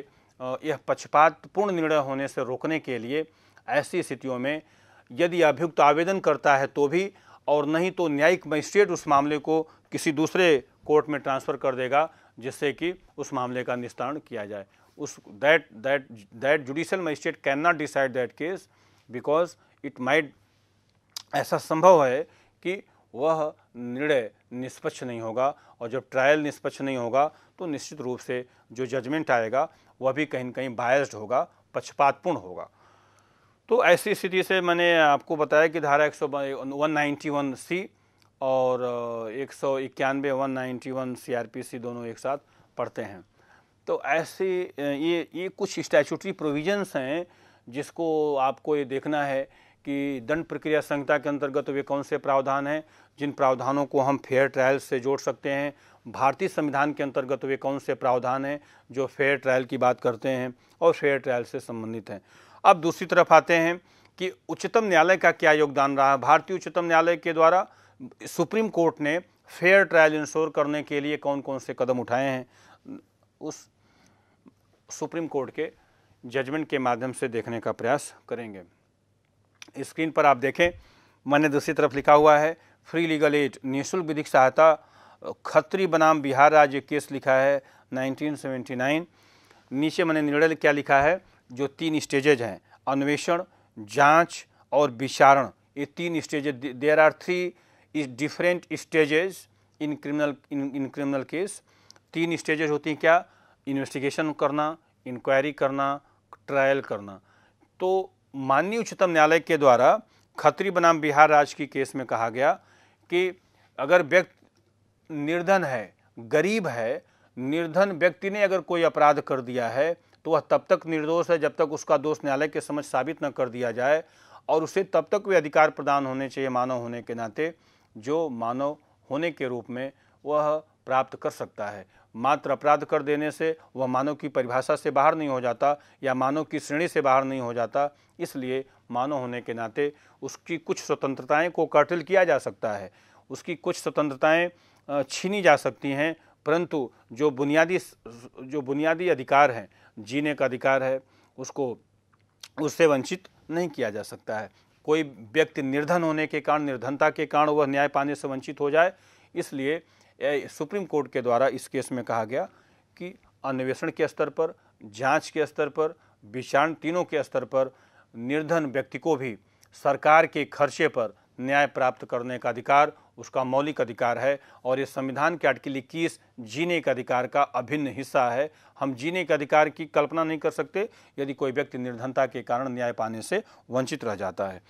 यह पक्षपातपूर्ण निर्णय होने से रोकने के लिए ऐसी स्थितियों में यदि अभियुक्त आवेदन करता है तो भी और नहीं तो न्यायिक मजिस्ट्रेट उस मामले को किसी दूसरे कोर्ट में ट्रांसफ़र कर देगा जिससे कि उस मामले का निस्तारण किया जाए उस that that that judicial magistrate can not decide that case because it might ऐसा संभव है कि वह निर्णय निष्पक्ष नहीं होगा और जब ट्रायल निष्पक्ष नहीं होगा तो निश्चित रूप से जो जजमेंट आएगा वह भी कहीं कहीं बायस्ड होगा पक्षपातपूर्ण होगा तो ऐसी स्थिति से मैंने आपको बताया कि धारा एक सौ वन नाइन्टी वन सी और एक सौ इक्यानवे one ninety one C R P C दोनों एक साथ पढ़ते हैं तो ऐसे ये ये कुछ स्टैचूटरी प्रोविजंस हैं जिसको आपको ये देखना है कि दंड प्रक्रिया संहिता के अंतर्गत वे कौन से प्रावधान हैं जिन प्रावधानों को हम फेयर ट्रायल से जोड़ सकते हैं भारतीय संविधान के अंतर्गत वे कौन से प्रावधान हैं जो फेयर ट्रायल की बात करते हैं और फेयर ट्रायल से संबंधित हैं अब दूसरी तरफ आते हैं कि उच्चतम न्यायालय का क्या योगदान रहा भारतीय उच्चतम न्यायालय के द्वारा सुप्रीम कोर्ट ने फेयर ट्रायल इंश्योर करने के लिए कौन कौन से कदम उठाए हैं उस सुप्रीम कोर्ट के जजमेंट के माध्यम से देखने का प्रयास करेंगे स्क्रीन पर आप देखें मैंने दूसरी तरफ लिखा हुआ है फ्री लीगल एड निःशुल्क विधिक सहायता खत्री बनाम बिहार राज्य केस लिखा है 1979 नीचे मैंने निर्णय क्या लिखा है जो तीन स्टेजेज हैं अन्वेषण जांच और विचारण ये तीन stages there are three is different stages in criminal in in criminal case तीन स्टेजेस होती हैं क्या इन्वेस्टिगेशन करना इंक्वायरी करना ट्रायल करना तो माननीय उच्चतम न्यायालय के द्वारा खत्री बनाम बिहार राज्य की केस में कहा गया कि अगर व्यक्ति निर्धन है गरीब है निर्धन व्यक्ति ने अगर कोई अपराध कर दिया है तो वह तब तक निर्दोष है जब तक उसका दोष न्यायालय के समझ साबित न कर दिया जाए और उसे तब तक वे अधिकार प्रदान होने चाहिए मानव होने के नाते जो मानव होने के रूप में वह प्राप्त कर सकता है मात्र अपराध कर देने से वह मानव की परिभाषा से बाहर नहीं हो जाता या मानव की श्रेणी से बाहर नहीं हो जाता इसलिए मानव होने के नाते उसकी कुछ स्वतंत्रताएं को कर्टिल किया जा सकता है उसकी कुछ स्वतंत्रताएं छीनी जा सकती हैं परंतु जो बुनियादी जो बुनियादी अधिकार हैं जीने का अधिकार है उसको उससे वंचित नहीं किया जा सकता है कोई व्यक्ति निर्धन होने के कारण निर्धनता के कारण वह न्याय पाने से वंचित हो जाए इसलिए सुप्रीम कोर्ट के द्वारा इस केस में कहा गया कि अन्वेषण के स्तर पर जांच के स्तर पर विचारण तीनों के स्तर पर निर्धन व्यक्ति को भी सरकार के खर्चे पर न्याय प्राप्त करने का अधिकार उसका मौलिक अधिकार है और ये संविधान के आर्टिकल इक्कीस जीने के अधिकार का अभिन्न हिस्सा है हम जीने के अधिकार की कल्पना नहीं कर सकते यदि कोई व्यक्ति निर्धनता के कारण न्याय पाने से वंचित रह जाता है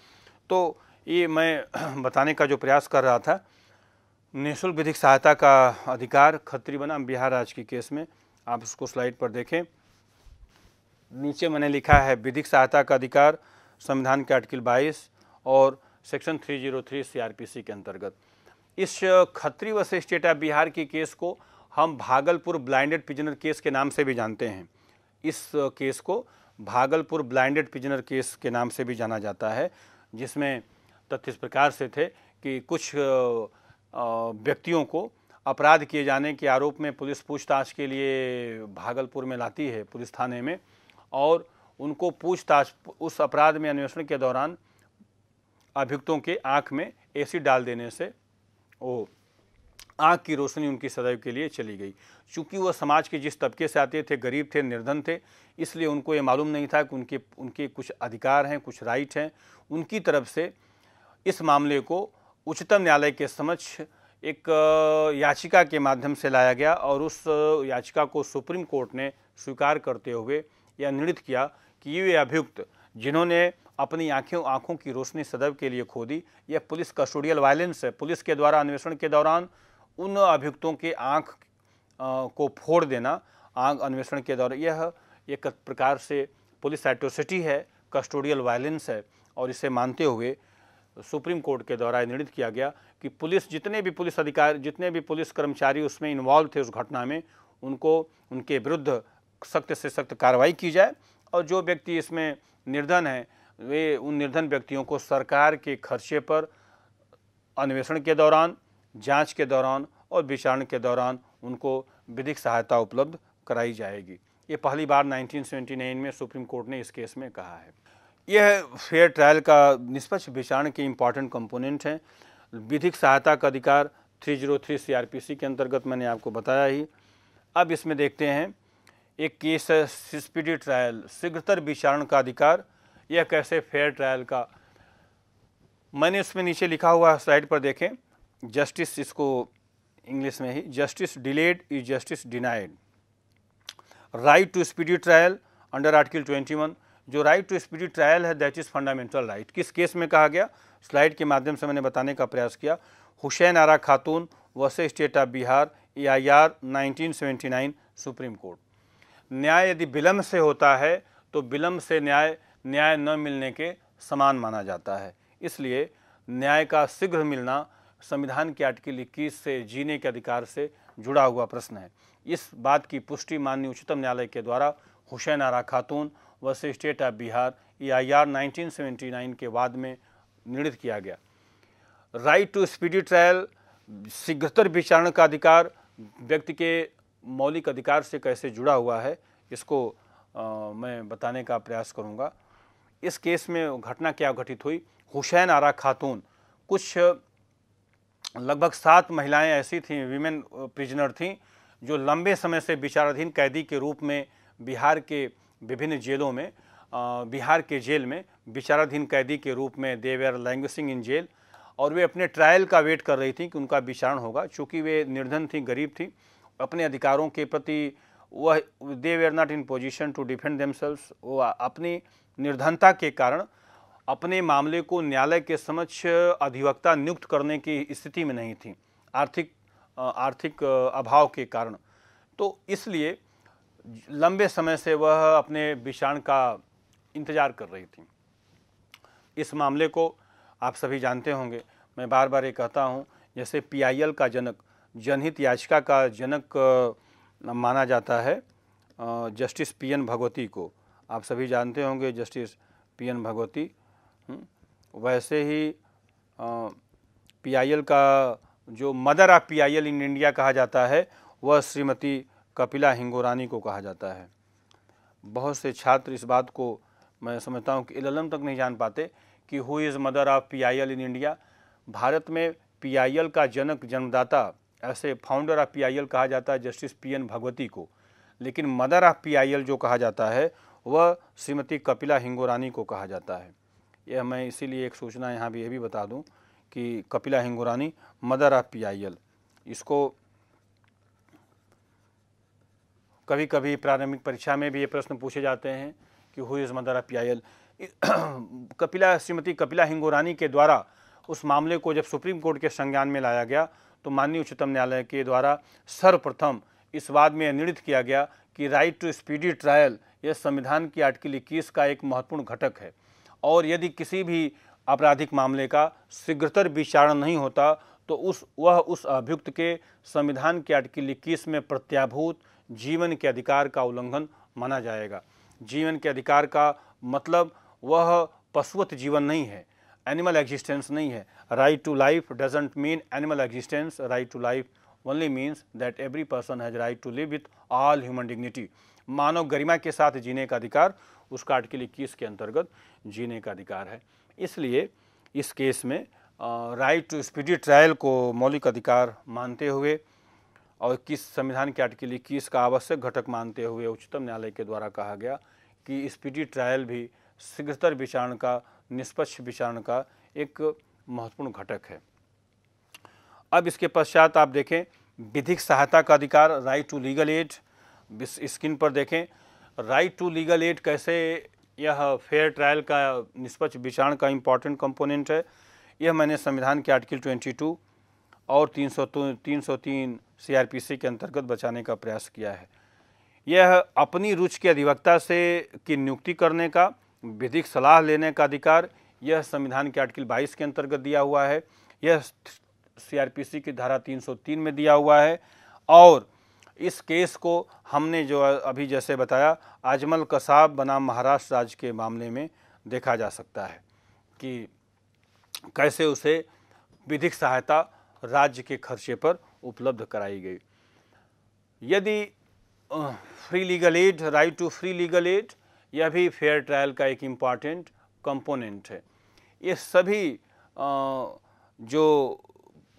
तो ये मैं *clears throat* बताने का जो प्रयास कर रहा था निःशुल्क विधिक सहायता का अधिकार खत्री बनाम बिहार राज्य के केस में आप उसको स्लाइड पर देखें नीचे मैंने लिखा है विधिक सहायता का अधिकार संविधान के आर्टिकल 22 और सेक्शन 303 सीआरपीसी के अंतर्गत इस खत्री व ऑफ बिहार के केस को हम भागलपुर ब्लाइंडेड पिजनर केस के नाम से भी जानते हैं इस केस को भागलपुर ब्लाइंडेड पिजनर केस के नाम से भी जाना जाता है जिसमें तथ्य इस प्रकार से थे कि कुछ व्यक्तियों को अपराध किए जाने के आरोप में पुलिस पूछताछ के लिए भागलपुर में लाती है पुलिस थाने में और उनको पूछताछ उस अपराध में अन्वेषण के दौरान अभियुक्तों के आँख में एसिड डाल देने से वो आग की रोशनी उनकी सदैव के लिए चली गई चूँकि वह समाज के जिस तबके से आते थे गरीब थे निर्धन थे इसलिए उनको ये मालूम नहीं था कि उनके उनके कुछ अधिकार हैं कुछ राइट हैं उनकी तरफ से इस मामले को उच्चतम न्यायालय के समक्ष एक याचिका के माध्यम से लाया गया और उस याचिका को सुप्रीम कोर्ट ने स्वीकार करते हुए यह निर्णित किया कि ये अभियुक्त जिन्होंने अपनी आँखों आँखों की रोशनी सदैव के लिए खो दी यह पुलिस कस्टोडियल वायलेंस है पुलिस के द्वारा अन्वेषण के दौरान उन अभियुक्तों के आँख को फोड़ देना आँख अन्वेषण के दौरान यह एक प्रकार से पुलिस एट्रोसिटी है कस्टोडियल वायलेंस है और इसे मानते हुए सुप्रीम कोर्ट के द्वारा निर्णित किया गया कि पुलिस जितने भी पुलिस अधिकारी जितने भी पुलिस कर्मचारी उसमें इन्वॉल्व थे उस घटना में उनको उनके विरुद्ध सख्त से सख्त कार्रवाई की जाए और जो व्यक्ति इसमें निर्धन है वे उन निर्धन व्यक्तियों को सरकार के खर्चे पर अन्वेषण के दौरान जांच के दौरान और विचारण के दौरान उनको विधिक सहायता उपलब्ध कराई जाएगी ये पहली बार 1979 में सुप्रीम कोर्ट ने इस केस में कहा है यह फेयर ट्रायल का निष्पक्ष विचारण के इम्पॉर्टेंट कंपोनेंट हैं विधिक सहायता का अधिकार 303 जीरो के अंतर्गत मैंने आपको बताया ही अब इसमें देखते हैं एक केस है स्पीडी ट्रायल शीघ्रतर विचारण का अधिकार या कैसे फेयर ट्रायल का मैंने उसमें नीचे लिखा हुआ स्लाइड पर देखें जस्टिस इसको इंग्लिश में ही justice delayed is justice denied right to speedy trial under article 21 जो राइट टू स्पीडी ट्रायल है दैट इज़ फंडामेंटल राइट किस केस में कहा गया स्लाइड के माध्यम से मैंने बताने का प्रयास किया Hussain Ara Khatoon versus state of Bihar A I R nineteen supreme court न्याय यदि विलम्ब से होता है तो विलम्ब से न्याय न्याय न मिलने के समान माना जाता है इसलिए न्याय का शीघ्र मिलना संविधान की आर्टिकल इक्कीस से जीने के अधिकार से जुड़ा हुआ प्रश्न है इस बात की पुष्टि माननीय उच्चतम न्यायालय के द्वारा Hussain Ara Khatoon versus state of Bihar A I R nineteen के बाद में निर्णित किया गया राइट टू स्पीडी ट्रायल शीघ्रतर विचारण का अधिकार व्यक्ति के मौलिक अधिकार से कैसे जुड़ा हुआ है इसको आ, मैं बताने का प्रयास करूँगा इस केस में घटना क्या घटित हुई हुसैन आरा खातून कुछ लगभग सात महिलाएं ऐसी थीं विमेन प्रिजनर थीं जो लंबे समय से विचाराधीन कैदी के रूप में बिहार के विभिन्न जेलों में बिहार के जेल में विचाराधीन कैदी के रूप में दे वेर लैंग्वेसिंग इन जेल और वे अपने ट्रायल का वेट कर रही थी कि उनका विचारण होगा चूँकि वे निर्धन थी गरीब थी अपने अधिकारों के प्रति वह they were not in position to defend themselves वो अपनी निर्धनता के कारण अपने मामले को न्यायालय के समक्ष अधिवक्ता नियुक्त करने की स्थिति में नहीं थी आर्थिक आर्थिक अभाव के कारण तो इसलिए लंबे समय से वह अपने विषाण का इंतजार कर रही थी इस मामले को आप सभी जानते होंगे मैं बार बार ये कहता हूँ जैसे पीआईएल का जनक जनहित याचिका का जनक माना जाता है जस्टिस पीएन भगवती को आप सभी जानते होंगे जस्टिस पी एन भगवती हम्म, वैसे ही पीआईएल का जो mother of PIL in India कहा जाता है वह श्रीमती कपिला हिंगोरानी को कहा जाता है बहुत से छात्र इस बात को मैं समझता हूँ कि इलम तक नहीं जान पाते कि who is mother of PIL in India Bharat में पीआईएल का जनक जन्मदाता ऐसे फाउंडर ऑफ पीआईएल कहा जाता है जस्टिस पी एन भगवती को लेकिन मदर ऑफ पीआईएल जो कहा जाता है वह श्रीमती कपिला हिंगोरानी को कहा जाता है यह मैं इसीलिए एक सूचना यहाँ भी यह भी बता दूँ कि Kapila Hingorani mother of P इसको कभी कभी प्रारंभिक परीक्षा में भी ये प्रश्न पूछे जाते हैं कि who is mother of P Kapila Shrimati Kapila Hingorani के द्वारा उस मामले को जब सुप्रीम कोर्ट के संज्ञान में लाया गया तो माननीय उच्चतम न्यायालय के द्वारा सर्वप्रथम इस वाद में निर्णित किया गया कि राइट टू स्पीडी ट्रायल यह संविधान की आर्टिकल इक्कीस का एक महत्वपूर्ण घटक है और यदि किसी भी आपराधिक मामले का शीघ्रतर विचारण नहीं होता तो उस वह उस अभियुक्त के संविधान के आर्टिकल इक्कीस में प्रत्याभूत जीवन के अधिकार का उल्लंघन माना जाएगा जीवन के अधिकार का मतलब वह पशुवत जीवन नहीं है एनिमल एग्जिस्टेंस नहीं है right to life doesn't mean animal existence right to life only means that every person has right to live with all human dignity. मानव गरिमा के साथ जीने का अधिकार उसका आर्टिकल इक्कीस के अंतर्गत जीने का अधिकार है इसलिए इस केस में राइट टू स्पीडी ट्रायल को मौलिक अधिकार मानते हुए और किस संविधान के आर्टिकल इक्कीस का आवश्यक घटक मानते हुए उच्चतम न्यायालय के द्वारा कहा गया कि स्पीडी ट्रायल भी शीघ्रतर विचारण का निष्पक्ष विचारण का एक महत्वपूर्ण घटक है अब इसके पश्चात आप देखें विधिक सहायता का अधिकार right to legal aid screen पर देखें राइट टू लीगल एड कैसे यह फेयर ट्रायल का निष्पक्ष विचारण का इम्पॉर्टेंट कंपोनेंट है यह मैंने संविधान के आर्टिकल 22 और 300 303 सीआरपीसी के अंतर्गत बचाने का प्रयास किया है यह अपनी रुचि के अधिवक्ता से की नियुक्ति करने का विधिक सलाह लेने का अधिकार यह संविधान के आर्टिकल 22 के अंतर्गत दिया हुआ है यह सीआरपीसी की धारा 303 में दिया हुआ है और इस केस को हमने जो अभी जैसे बताया आजमल कसाब बनाम महाराष्ट्र राज्य के मामले में देखा जा सकता है कि कैसे उसे विधिक सहायता राज्य के खर्चे पर उपलब्ध कराई गई यदि free legal aid right to free legal aid यह भी फेयर ट्रायल का एक इम्पॉर्टेंट कंपोनेंट है ये सभी जो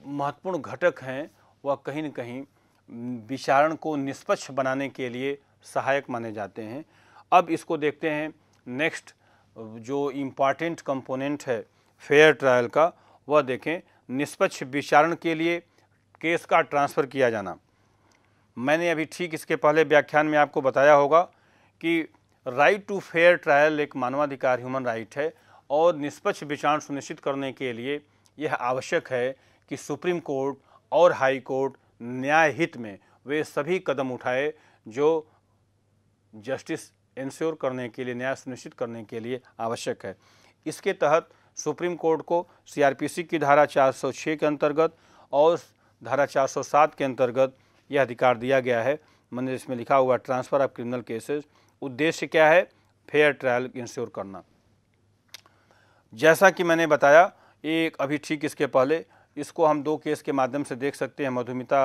महत्वपूर्ण घटक हैं वह कहीं न कहीं विचारण को निष्पक्ष बनाने के लिए सहायक माने जाते हैं अब इसको देखते हैं नेक्स्ट जो इम्पॉर्टेंट कंपोनेंट है फेयर ट्रायल का वह देखें निष्पक्ष विचारण के लिए केस का ट्रांसफ़र किया जाना मैंने अभी ठीक इसके पहले व्याख्यान में आपको बताया होगा कि राइट टू फेयर ट्रायल एक मानवाधिकार ह्यूमन राइट है और निष्पक्ष विचारण सुनिश्चित करने के लिए यह आवश्यक है कि सुप्रीम कोर्ट और हाई कोर्ट न्याय हित में वे सभी कदम उठाए जो जस्टिस इंश्योर करने के लिए न्याय सुनिश्चित करने के लिए आवश्यक है इसके तहत सुप्रीम कोर्ट को सीआरपीसी की धारा 406 के अंतर्गत और धारा 407 के अंतर्गत यह अधिकार दिया गया है मैंने इसमें लिखा हुआ ट्रांसफ़र ऑफ क्रिमिनल केसेस उद्देश्य क्या है फेयर ट्रायल इंश्योर करना जैसा कि मैंने बताया एक अभी ठीक इसके पहले इसको हम दो केस के माध्यम से देख सकते हैं मधुमिता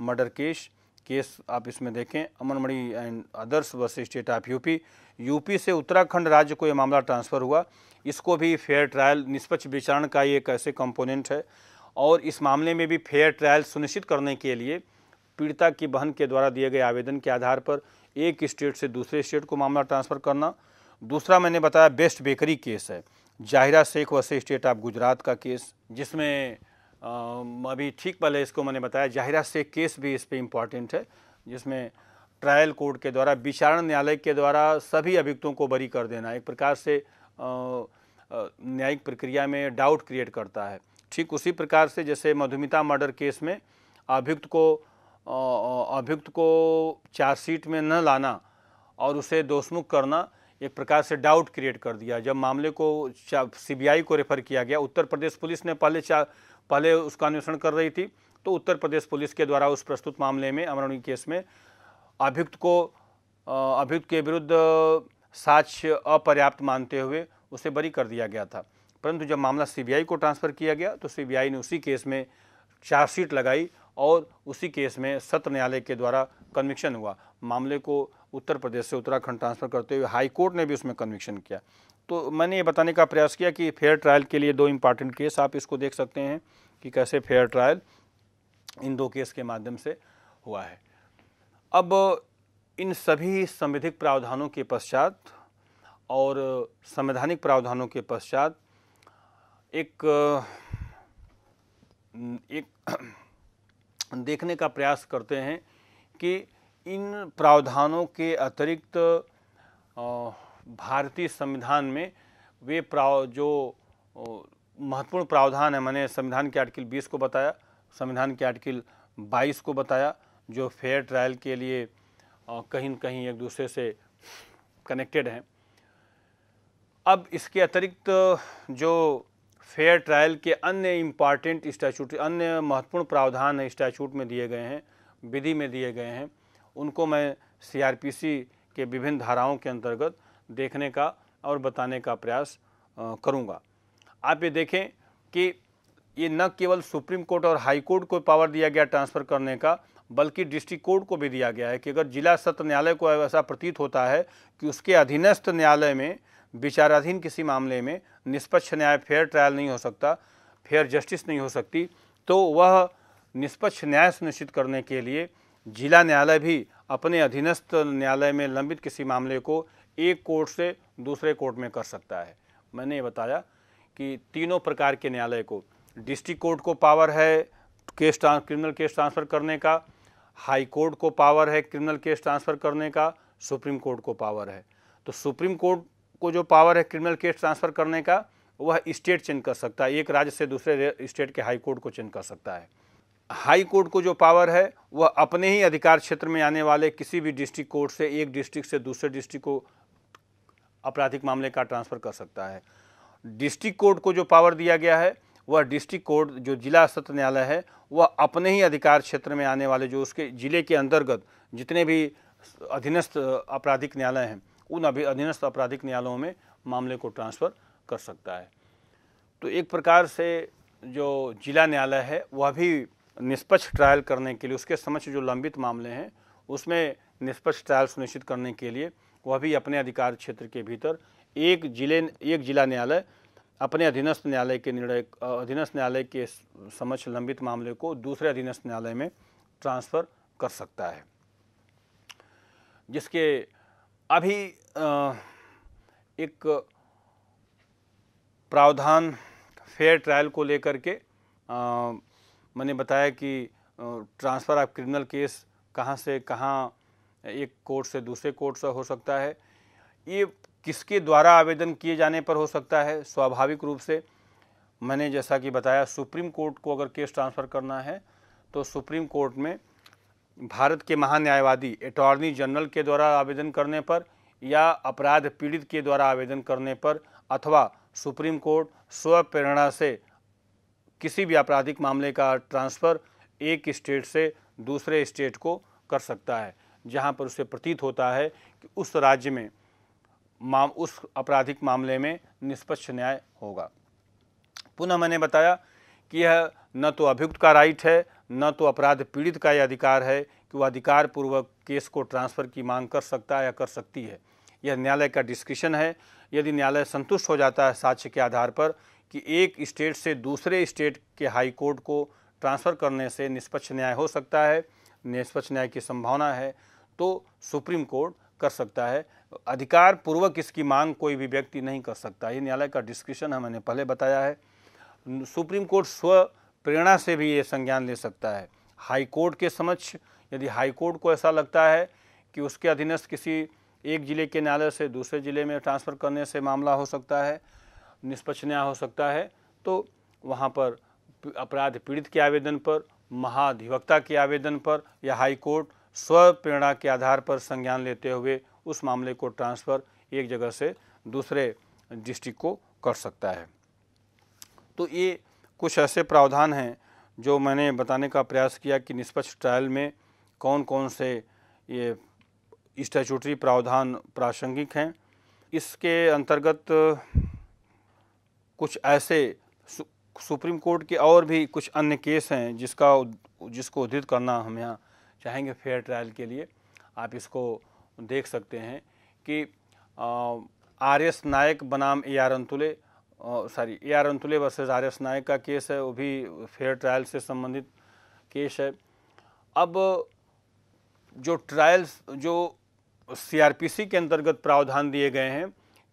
मर्डर केस केस आप इसमें देखें Amanmani and others versus state of UP UP से उत्तराखंड राज्य को ये मामला ट्रांसफ़र हुआ इसको भी फेयर ट्रायल निष्पक्ष विचारण का ये एक ऐसे कंपोनेंट है और इस मामले में भी फेयर ट्रायल सुनिश्चित करने के लिए पीड़िता की बहन के द्वारा दिए गए आवेदन के आधार पर एक स्टेट से दूसरे स्टेट को मामला ट्रांसफ़र करना दूसरा मैंने बताया बेस्ट बेकरी केस है जाहिरा शेख वसे स्टेट ऑफ गुजरात का केस जिसमें अभी ठीक पहले इसको मैंने बताया जाहिरा से केस भी इस पर इम्पॉर्टेंट है जिसमें ट्रायल कोर्ट के द्वारा विचारण न्यायालय के द्वारा सभी अभियुक्तों को बरी कर देना एक प्रकार से न्यायिक प्रक्रिया में डाउट क्रिएट करता है ठीक उसी प्रकार से जैसे मधुमिता मर्डर केस में अभियुक्त को अभियुक्त को चार्जशीट में न लाना और उसे दोषमुख करना एक प्रकार से डाउट क्रिएट कर दिया जब मामले को सीबीआई को रेफर किया गया उत्तर प्रदेश पुलिस ने पहले पहले उसका अन्वेषण कर रही थी तो उत्तर प्रदेश पुलिस के द्वारा उस प्रस्तुत मामले में अमरणी केस में अभियुक्त को अभियुक्त के विरुद्ध साक्ष्य अपर्याप्त मानते हुए उसे बरी कर दिया गया था परंतु जब मामला सीबीआई को ट्रांसफ़र किया गया तो सीबीआई ने उसी केस में चार्जशीट लगाई और उसी केस में सत्र न्यायालय के द्वारा कन्विक्शन हुआ मामले को उत्तर प्रदेश से उत्तराखंड ट्रांसफ़र करते हुए हाईकोर्ट ने भी उसमें कन्विक्शन किया तो मैंने ये बताने का प्रयास किया कि फेयर ट्रायल के लिए दो इम्पॉर्टेंट केस आप इसको देख सकते हैं कि कैसे फेयर ट्रायल इन दो केस के माध्यम से हुआ है अब इन सभी संविधिक प्रावधानों के पश्चात और संवैधानिक प्रावधानों के पश्चात एक एक देखने का प्रयास करते हैं कि इन प्रावधानों के अतिरिक्त भारतीय संविधान में वे प्राव जो महत्वपूर्ण प्रावधान है मैंने संविधान के आर्टिकल 20 को बताया संविधान के आर्टिकल 22 को बताया जो फेयर ट्रायल के लिए कहीं न कहीं एक दूसरे से कनेक्टेड हैं अब इसके अतिरिक्त जो फेयर ट्रायल के अन्य इम्पॉर्टेंट स्टैचूट अन्य महत्वपूर्ण प्रावधान स्टैचूट में दिए गए हैं विधि में दिए गए हैं उनको मैं सीआरपीसी के विभिन्न धाराओं के अंतर्गत देखने का और बताने का प्रयास करूँगा आप ये देखें कि ये न केवल सुप्रीम कोर्ट और हाई कोर्ट को पावर दिया गया ट्रांसफ़र करने का बल्कि डिस्ट्रिक्ट कोर्ट को भी दिया गया है कि अगर जिला सत्र न्यायालय को ऐसा प्रतीत होता है कि उसके अधीनस्थ न्यायालय में विचाराधीन किसी मामले में निष्पक्ष न्याय फेयर ट्रायल नहीं हो सकता फेयर जस्टिस नहीं हो सकती तो वह निष्पक्ष न्याय सुनिश्चित करने के लिए जिला न्यायालय भी अपने अधीनस्थ न्यायालय में लंबित किसी मामले को एक कोर्ट से दूसरे कोर्ट में कर सकता है मैंने ये बताया कि तीनों प्रकार के न्यायालय को डिस्ट्रिक्ट कोर्ट को पावर है case trans criminal case transfer करने का हाई कोर्ट को पावर है क्रिमिनल केस ट्रांसफ़र करने का सुप्रीम कोर्ट को पावर है तो सुप्रीम कोर्ट को जो पावर है क्रिमिनल केस ट्रांसफ़र करने का वह स्टेट चेंज कर सकता है एक राज्य से दूसरे स्टेट के हाई कोर्ट को चेंज कर सकता है हाई कोर्ट को जो पावर है वह अपने ही अधिकार क्षेत्र में आने वाले किसी भी डिस्ट्रिक्ट कोर्ट से एक डिस्ट्रिक्ट से दूसरे डिस्ट्रिक्ट को आपराधिक मामले का ट्रांसफ़र कर सकता है डिस्ट्रिक्ट कोर्ट को जो पावर दिया गया है वह डिस्ट्रिक्ट कोर्ट जो जिला सत्र न्यायालय है वह अपने ही अधिकार क्षेत्र में आने वाले जो उसके ज़िले के अंतर्गत जितने भी अधीनस्थ आपराधिक न्यायालय हैं उन अभी अधीनस्थ आपराधिक न्यायालयों में मामले को ट्रांसफ़र कर सकता है तो एक प्रकार से जो जिला न्यायालय है वह भी निष्पक्ष ट्रायल करने के लिए उसके समक्ष जो लंबित मामले हैं उसमें निष्पक्ष ट्रायल सुनिश्चित करने के लिए वह भी अपने अधिकार क्षेत्र के भीतर एक जिले एक जिला न्यायालय अपने अधीनस्थ न्यायालय के निर्णय अधीनस्थ न्यायालय के समक्ष लंबित मामले को दूसरे अधीनस्थ न्यायालय में ट्रांसफ़र कर सकता है जिसके अभी एक प्रावधान फेयर ट्रायल को लेकर के मैंने बताया कि ट्रांसफ़र ऑफ क्रिमिनल केस कहाँ से कहाँ एक कोर्ट से दूसरे कोर्ट से हो सकता है ये किसके द्वारा आवेदन किए जाने पर हो सकता है स्वाभाविक रूप से मैंने जैसा कि बताया सुप्रीम कोर्ट को अगर केस ट्रांसफ़र करना है तो सुप्रीम कोर्ट में भारत के महान्यायवादी अटॉर्नी जनरल के द्वारा आवेदन करने पर या अपराध पीड़ित के द्वारा आवेदन करने पर अथवा सुप्रीम कोर्ट स्वप्रेरणा से किसी भी आपराधिक मामले का ट्रांसफ़र एक स्टेट से दूसरे स्टेट को कर सकता है जहाँ पर उसे प्रतीत होता है कि उस राज्य में माम उस आपराधिक मामले में निष्पक्ष न्याय होगा पुनः मैंने बताया कि यह न तो अभियुक्त का राइट है न तो अपराध पीड़ित का यह अधिकार है कि वह अधिकार पूर्वक केस को ट्रांसफ़र की मांग कर सकता है या कर सकती है यह न्यायालय का डिस्क्रिशन है यदि न्यायालय संतुष्ट हो जाता है साक्ष्य के आधार पर कि एक स्टेट से दूसरे स्टेट के हाई कोर्ट को ट्रांसफ़र करने से निष्पक्ष न्याय हो सकता है निष्पक्ष न्याय की संभावना है तो सुप्रीम कोर्ट कर सकता है अधिकार पूर्वक इसकी मांग कोई भी व्यक्ति नहीं कर सकता ये न्यायालय का डिस्क्रिप्शन है मैंने पहले बताया है सुप्रीम कोर्ट स्व प्रेरणा से भी ये संज्ञान ले सकता है हाई कोर्ट के समक्ष यदि हाई कोर्ट को ऐसा लगता है कि उसके अधीनस्थ किसी एक जिले के न्यायालय से दूसरे जिले में ट्रांसफ़र करने से मामला हो सकता है निष्पक्ष न्याय हो सकता है तो वहाँ पर अपराध पीड़ित के आवेदन पर महाधिवक्ता के आवेदन पर या हाई कोर्ट स्व प्रेरणा के आधार पर संज्ञान लेते हुए उस मामले को ट्रांसफ़र एक जगह से दूसरे डिस्ट्रिक्ट को कर सकता है तो ये कुछ ऐसे प्रावधान हैं जो मैंने बताने का प्रयास किया कि निष्पक्ष ट्रायल में कौन कौन से ये स्टैचूटरी प्रावधान प्रासंगिक हैं इसके अंतर्गत कुछ ऐसे सु, सुप्रीम कोर्ट के और भी कुछ अन्य केस हैं जिसका जिसको उद्धित करना हम यहाँ चाहेंगे फेयर ट्रायल के लिए आप इसको देख सकते हैं कि आर एस नायक बनाम A R Antulay sorry A R Antulay versus R S Nayak का केस है वो भी फेयर ट्रायल से संबंधित केस है अब जो ट्रायल्स जो सीआरपीसी के अंतर्गत प्रावधान दिए गए हैं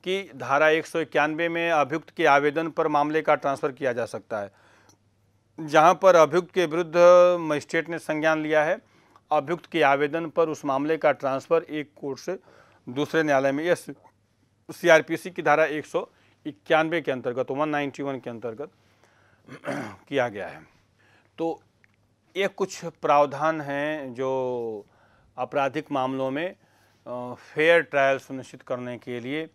कि धारा एक में अभियुक्त के आवेदन पर मामले का ट्रांसफ़र किया जा सकता है जहां पर अभियुक्त के विरुद्ध मजिस्ट्रेट ने संज्ञान लिया है अभियुक्त के आवेदन पर उस मामले का ट्रांसफ़र एक कोर्ट से दूसरे न्यायालय में यह सीआरपीसी की धारा एक सौ इक्यानवे के अंतर्गत वन नाइन्टी वन के अंतर्गत किया गया है तो ये कुछ प्रावधान हैं जो आपराधिक मामलों में फेयर ट्रायल सुनिश्चित करने के लिए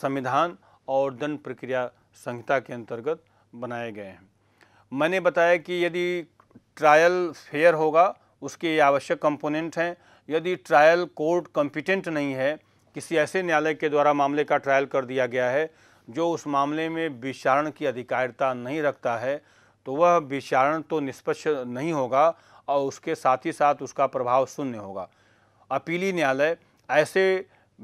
संविधान और दंड प्रक्रिया संहिता के अंतर्गत बनाए गए हैं मैंने बताया कि यदि ट्रायल फेयर होगा उसके आवश्यक कंपोनेंट हैं यदि ट्रायल कोर्ट कॉम्पिटेंट नहीं है किसी ऐसे न्यायालय के द्वारा मामले का ट्रायल कर दिया गया है जो उस मामले में विचारण की अधिकारिता नहीं रखता है तो वह विचारण तो निष्पक्ष नहीं होगा और उसके साथ ही साथ उसका प्रभाव शून्य होगा अपीली न्यायालय ऐसे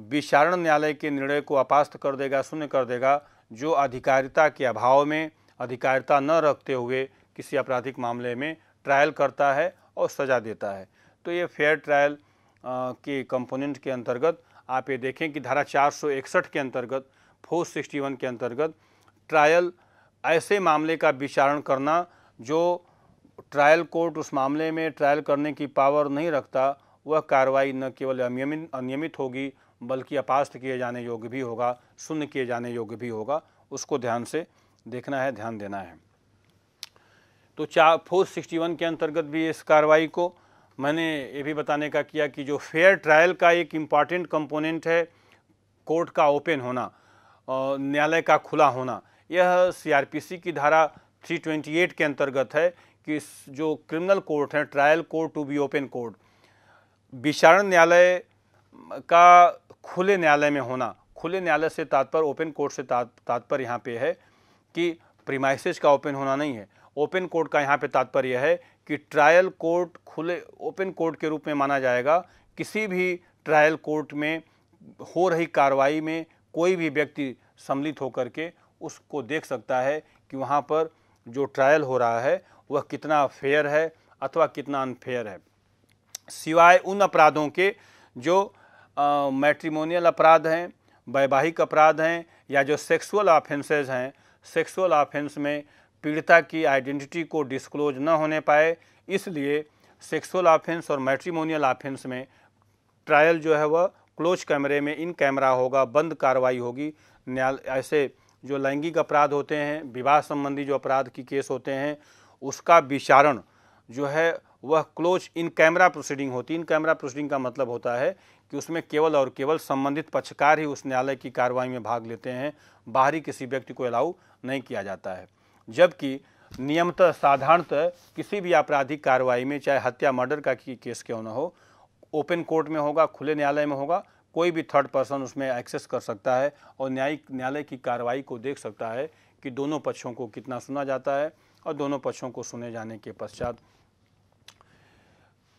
विचारण न्यायालय के निर्णय को अपास्त कर देगा शून्य कर देगा जो अधिकारिता के अभाव में अधिकारिता न रखते हुए किसी आपराधिक मामले में ट्रायल करता है और सज़ा देता है तो ये फेयर ट्रायल के कंपोनेंट के अंतर्गत आप ये देखें कि धारा 461 के अंतर्गत सिक्सटी के अंतर्गत ट्रायल ऐसे मामले का विचारण करना जो ट्रायल कोर्ट उस मामले में ट्रायल करने की पावर नहीं रखता वह कार्रवाई न केवल अनियमित अनियमित होगी बल्कि अपास्त किए जाने योग्य भी होगा शून्य किए जाने योग्य भी होगा उसको ध्यान से देखना है ध्यान देना है तो चार फोर सिक्सटी वन के अंतर्गत भी इस कार्रवाई को मैंने ये भी बताने का किया कि जो फेयर ट्रायल का एक इम्पॉर्टेंट कंपोनेंट है कोर्ट का ओपन होना न्यायालय का खुला होना यह सीआरपीसी की धारा 328 के अंतर्गत है कि जो क्रिमिनल कोर्ट है trial court to be open court विचारण न्यायालय का खुले न्यायालय में होना खुले न्यायालय से तात्पर्य ओपन कोर्ट से तात्पर्य यहाँ पे है कि प्रीमाइसिस का ओपन होना नहीं है ओपन कोर्ट का यहाँ पे तात्पर्य है कि ट्रायल कोर्ट खुले ओपन कोर्ट के रूप में माना जाएगा किसी भी ट्रायल कोर्ट में हो रही कार्रवाई में कोई भी व्यक्ति सम्मिलित होकर के उसको देख सकता है कि वहाँ पर जो ट्रायल हो रहा है वह कितना फेयर है अथवा कितना अनफेयर है सिवाय उन अपराधों के जो मैट्रीमोनियल अपराध हैं वैवाहिक अपराध हैं या जो सेक्सुअल ऑफेंसेज हैं सेक्सुअल ऑफेंस में पीड़िता की आइडेंटिटी को डिस्क्लोज न होने पाए इसलिए सेक्सुअल ऑफेंस और मैट्रीमोनियल ऑफेंस में ट्रायल जो है वह क्लोज कैमरे में इन कैमरा होगा बंद कार्रवाई होगी न्यायालय ऐसे जो लैंगिक अपराध होते हैं विवाह संबंधी जो अपराध की केस होते हैं उसका विचारण जो है वह क्लोज इन कैमरा प्रोसीडिंग होती इन कैमरा प्रोसीडिंग का मतलब होता है कि उसमें केवल और केवल संबंधित पक्षकार ही उस न्यायालय की कार्रवाई में भाग लेते हैं बाहरी किसी व्यक्ति को अलाउ नहीं किया जाता है जबकि नियमतः साधारणतः किसी भी आपराधिक कार्रवाई में चाहे हत्या मर्डर का केस क्यों ना हो ओपन कोर्ट में होगा खुले न्यायालय में होगा कोई भी थर्ड पर्सन उसमें एक्सेस कर सकता है और न्यायिक न्यायालय की कार्रवाई को देख सकता है कि दोनों पक्षों को कितना सुना जाता है और दोनों पक्षों को सुने जाने के पश्चात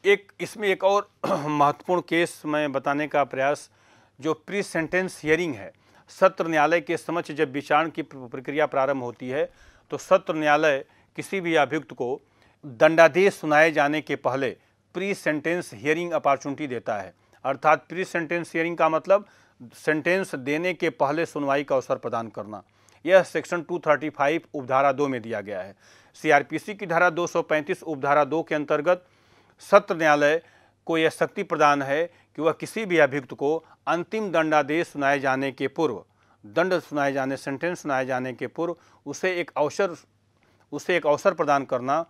एक इसमें एक और *clears throat* महत्वपूर्ण केस मैं बताने का प्रयास जो प्री सेंटेंस हियरिंग है सत्र न्यायालय के समक्ष जब विचारण की प्रक्रिया प्रारंभ होती है तो सत्र न्यायालय किसी भी अभियुक्त को दंडादेश सुनाए जाने के पहले प्री सेंटेंस हियरिंग अपॉर्चुनिटी देता है अर्थात प्री सेंटेंस हियरिंग का मतलब सेंटेंस देने के पहले सुनवाई का अवसर प्रदान करना यह सेक्शन 235 उपधारा दो में दिया गया है सीआरपीसी की धारा 235 उपधारा दो के अंतर्गत सत्र न्यायालय को यह शक्ति प्रदान है कि वह किसी भी अभियुक्त को अंतिम दंडादेश सुनाए जाने के पूर्व दंड सुनाए जाने सेंटेंस सुनाए जाने के पूर्व उसे एक अवसर उसे एक अवसर प्रदान करना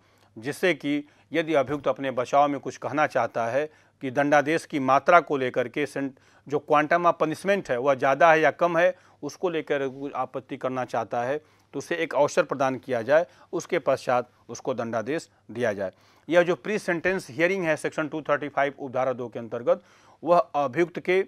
जिससे कि यदि अभियुक्त अपने बचाव में कुछ कहना चाहता है कि दंडादेश की मात्रा को लेकर के सेंट जो क्वांटम ऑफ पनिशमेंट है वह ज़्यादा है या कम है उसको लेकर आपत्ति करना चाहता है तो उसे एक अवसर प्रदान किया जाए उसके पश्चात उसको दंडादेश दिया जाए यह जो प्री सेंटेंस हियरिंग है सेक्शन 235 उपधारा दो के अंतर्गत वह अभियुक्त के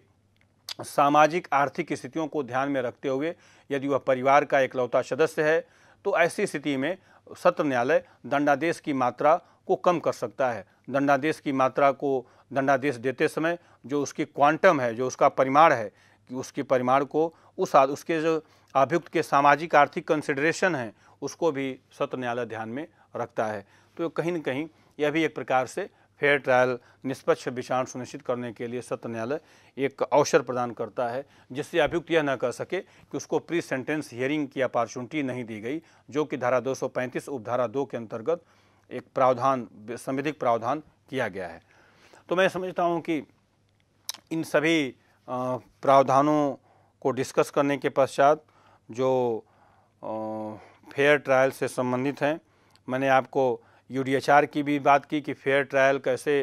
सामाजिक आर्थिक स्थितियों को ध्यान में रखते हुए यदि वह परिवार का एकलौता सदस्य है तो ऐसी स्थिति में सत्र न्यायालय दंडादेश की मात्रा को कम कर सकता है दंडादेश की मात्रा को दंडादेश देते समय जो उसकी क्वांटम है जो उसका परिमाण है कि उसके परिमाण को उस उसके जो अभियुक्त के सामाजिक आर्थिक कंसिडरेशन हैं उसको भी सत्र न्यायालय ध्यान में रखता है तो कहीं ना कहीं यह भी एक प्रकार से फेयर ट्रायल निष्पक्ष विचार सुनिश्चित करने के लिए सत्र न्यायालय एक अवसर प्रदान करता है जिससे अभियुक्त यह न कह सके कि उसको प्री सेंटेंस हियरिंग की अपॉर्चुनिटी नहीं दी गई जो कि धारा 235 उपधारा 2 के अंतर्गत एक प्रावधान संविधिक प्रावधान किया गया है तो मैं समझता हूँ कि इन सभी प्रावधानों को डिस्कस करने के पश्चात जो फेयर ट्रायल से संबंधित हैं मैंने आपको यू की भी बात की कि फेयर ट्रायल कैसे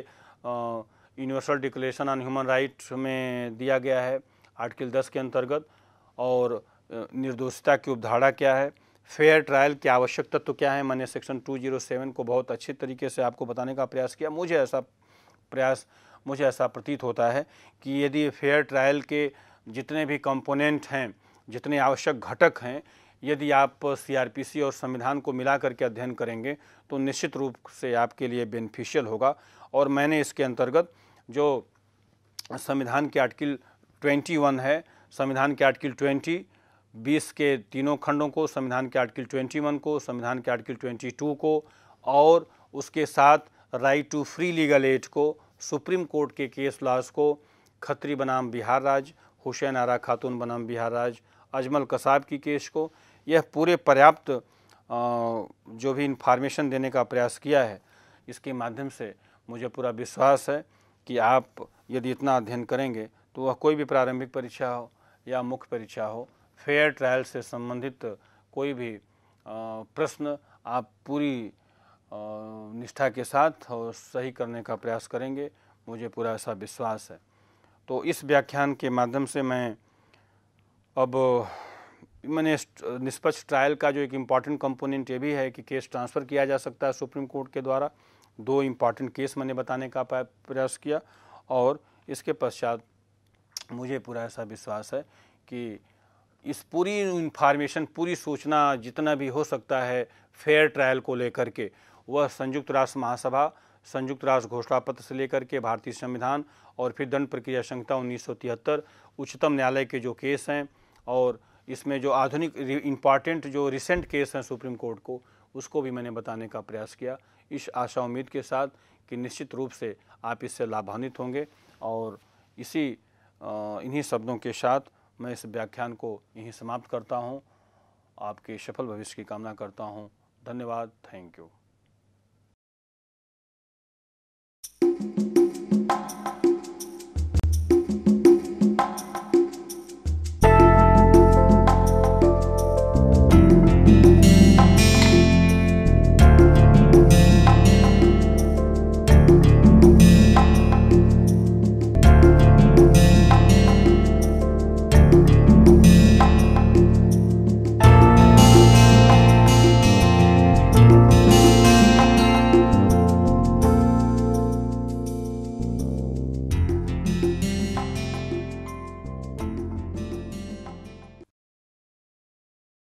universal declaration on human rights में दिया गया है आर्टिकल 10 के अंतर्गत और निर्दोषता की उपधारा क्या है फेयर ट्रायल के आवश्यक तत्व तो क्या है मैंने सेक्शन 207 को बहुत अच्छे तरीके से आपको बताने का प्रयास किया मुझे ऐसा प्रयास मुझे ऐसा प्रतीत होता है कि यदि फेयर ट्रायल के जितने भी कंपोनेंट हैं जितने आवश्यक घटक हैं यदि आप सीआरपीसी और संविधान को मिला करके अध्ययन करेंगे तो निश्चित रूप से आपके लिए बेनिफिशियल होगा और मैंने इसके अंतर्गत जो संविधान के आर्टिकल 21 है संविधान के आर्टिकल बीस के तीनों खंडों को संविधान के आर्टिकल ट्वेंटी वन को संविधान के आर्टिकल ट्वेंटी टू को और उसके साथ right to free legal aid को सुप्रीम कोर्ट के केस लॉज को खत्री बनाम बिहार राज हुसैन आरा खातून बनाम बिहार राज अजमल कसाब की केस को यह पूरे पर्याप्त जो भी इन्फॉर्मेशन देने का प्रयास किया है इसके माध्यम से मुझे पूरा विश्वास है कि आप यदि इतना अध्ययन करेंगे तो वह कोई भी प्रारंभिक परीक्षा हो या मुख्य परीक्षा हो फेयर ट्रायल से संबंधित कोई भी प्रश्न आप पूरी निष्ठा के साथ और सही करने का प्रयास करेंगे मुझे पूरा ऐसा विश्वास है तो इस व्याख्यान के माध्यम से मैं अब मैंने निष्पक्ष ट्रायल का जो एक इम्पॉर्टेंट कंपोनेंट ये भी है कि केस ट्रांसफ़र किया जा सकता है सुप्रीम कोर्ट के द्वारा दो इम्पॉर्टेंट केस मैंने बताने का प्रयास किया और इसके पश्चात मुझे पूरा ऐसा विश्वास है कि इस पूरी इंफॉर्मेशन पूरी सूचना जितना भी हो सकता है फेयर ट्रायल को लेकर के वह संयुक्त राष्ट्र महासभा संयुक्त राष्ट्र घोषणा पत्र से लेकर के भारतीय संविधान और फिर दंड प्रक्रिया संहिता उन्नीस उच्चतम न्यायालय के जो केस हैं और इसमें जो आधुनिक इम्पॉर्टेंट जो रिसेंट केस हैं सुप्रीम कोर्ट को उसको भी मैंने बताने का प्रयास किया इस आशा उम्मीद के साथ कि निश्चित रूप से आप इससे लाभान्वित होंगे और इसी इन्हीं शब्दों के साथ मैं इस व्याख्यान को यहीं समाप्त करता हूँ आपके सफल भविष्य की कामना करता हूँ धन्यवाद थैंक यू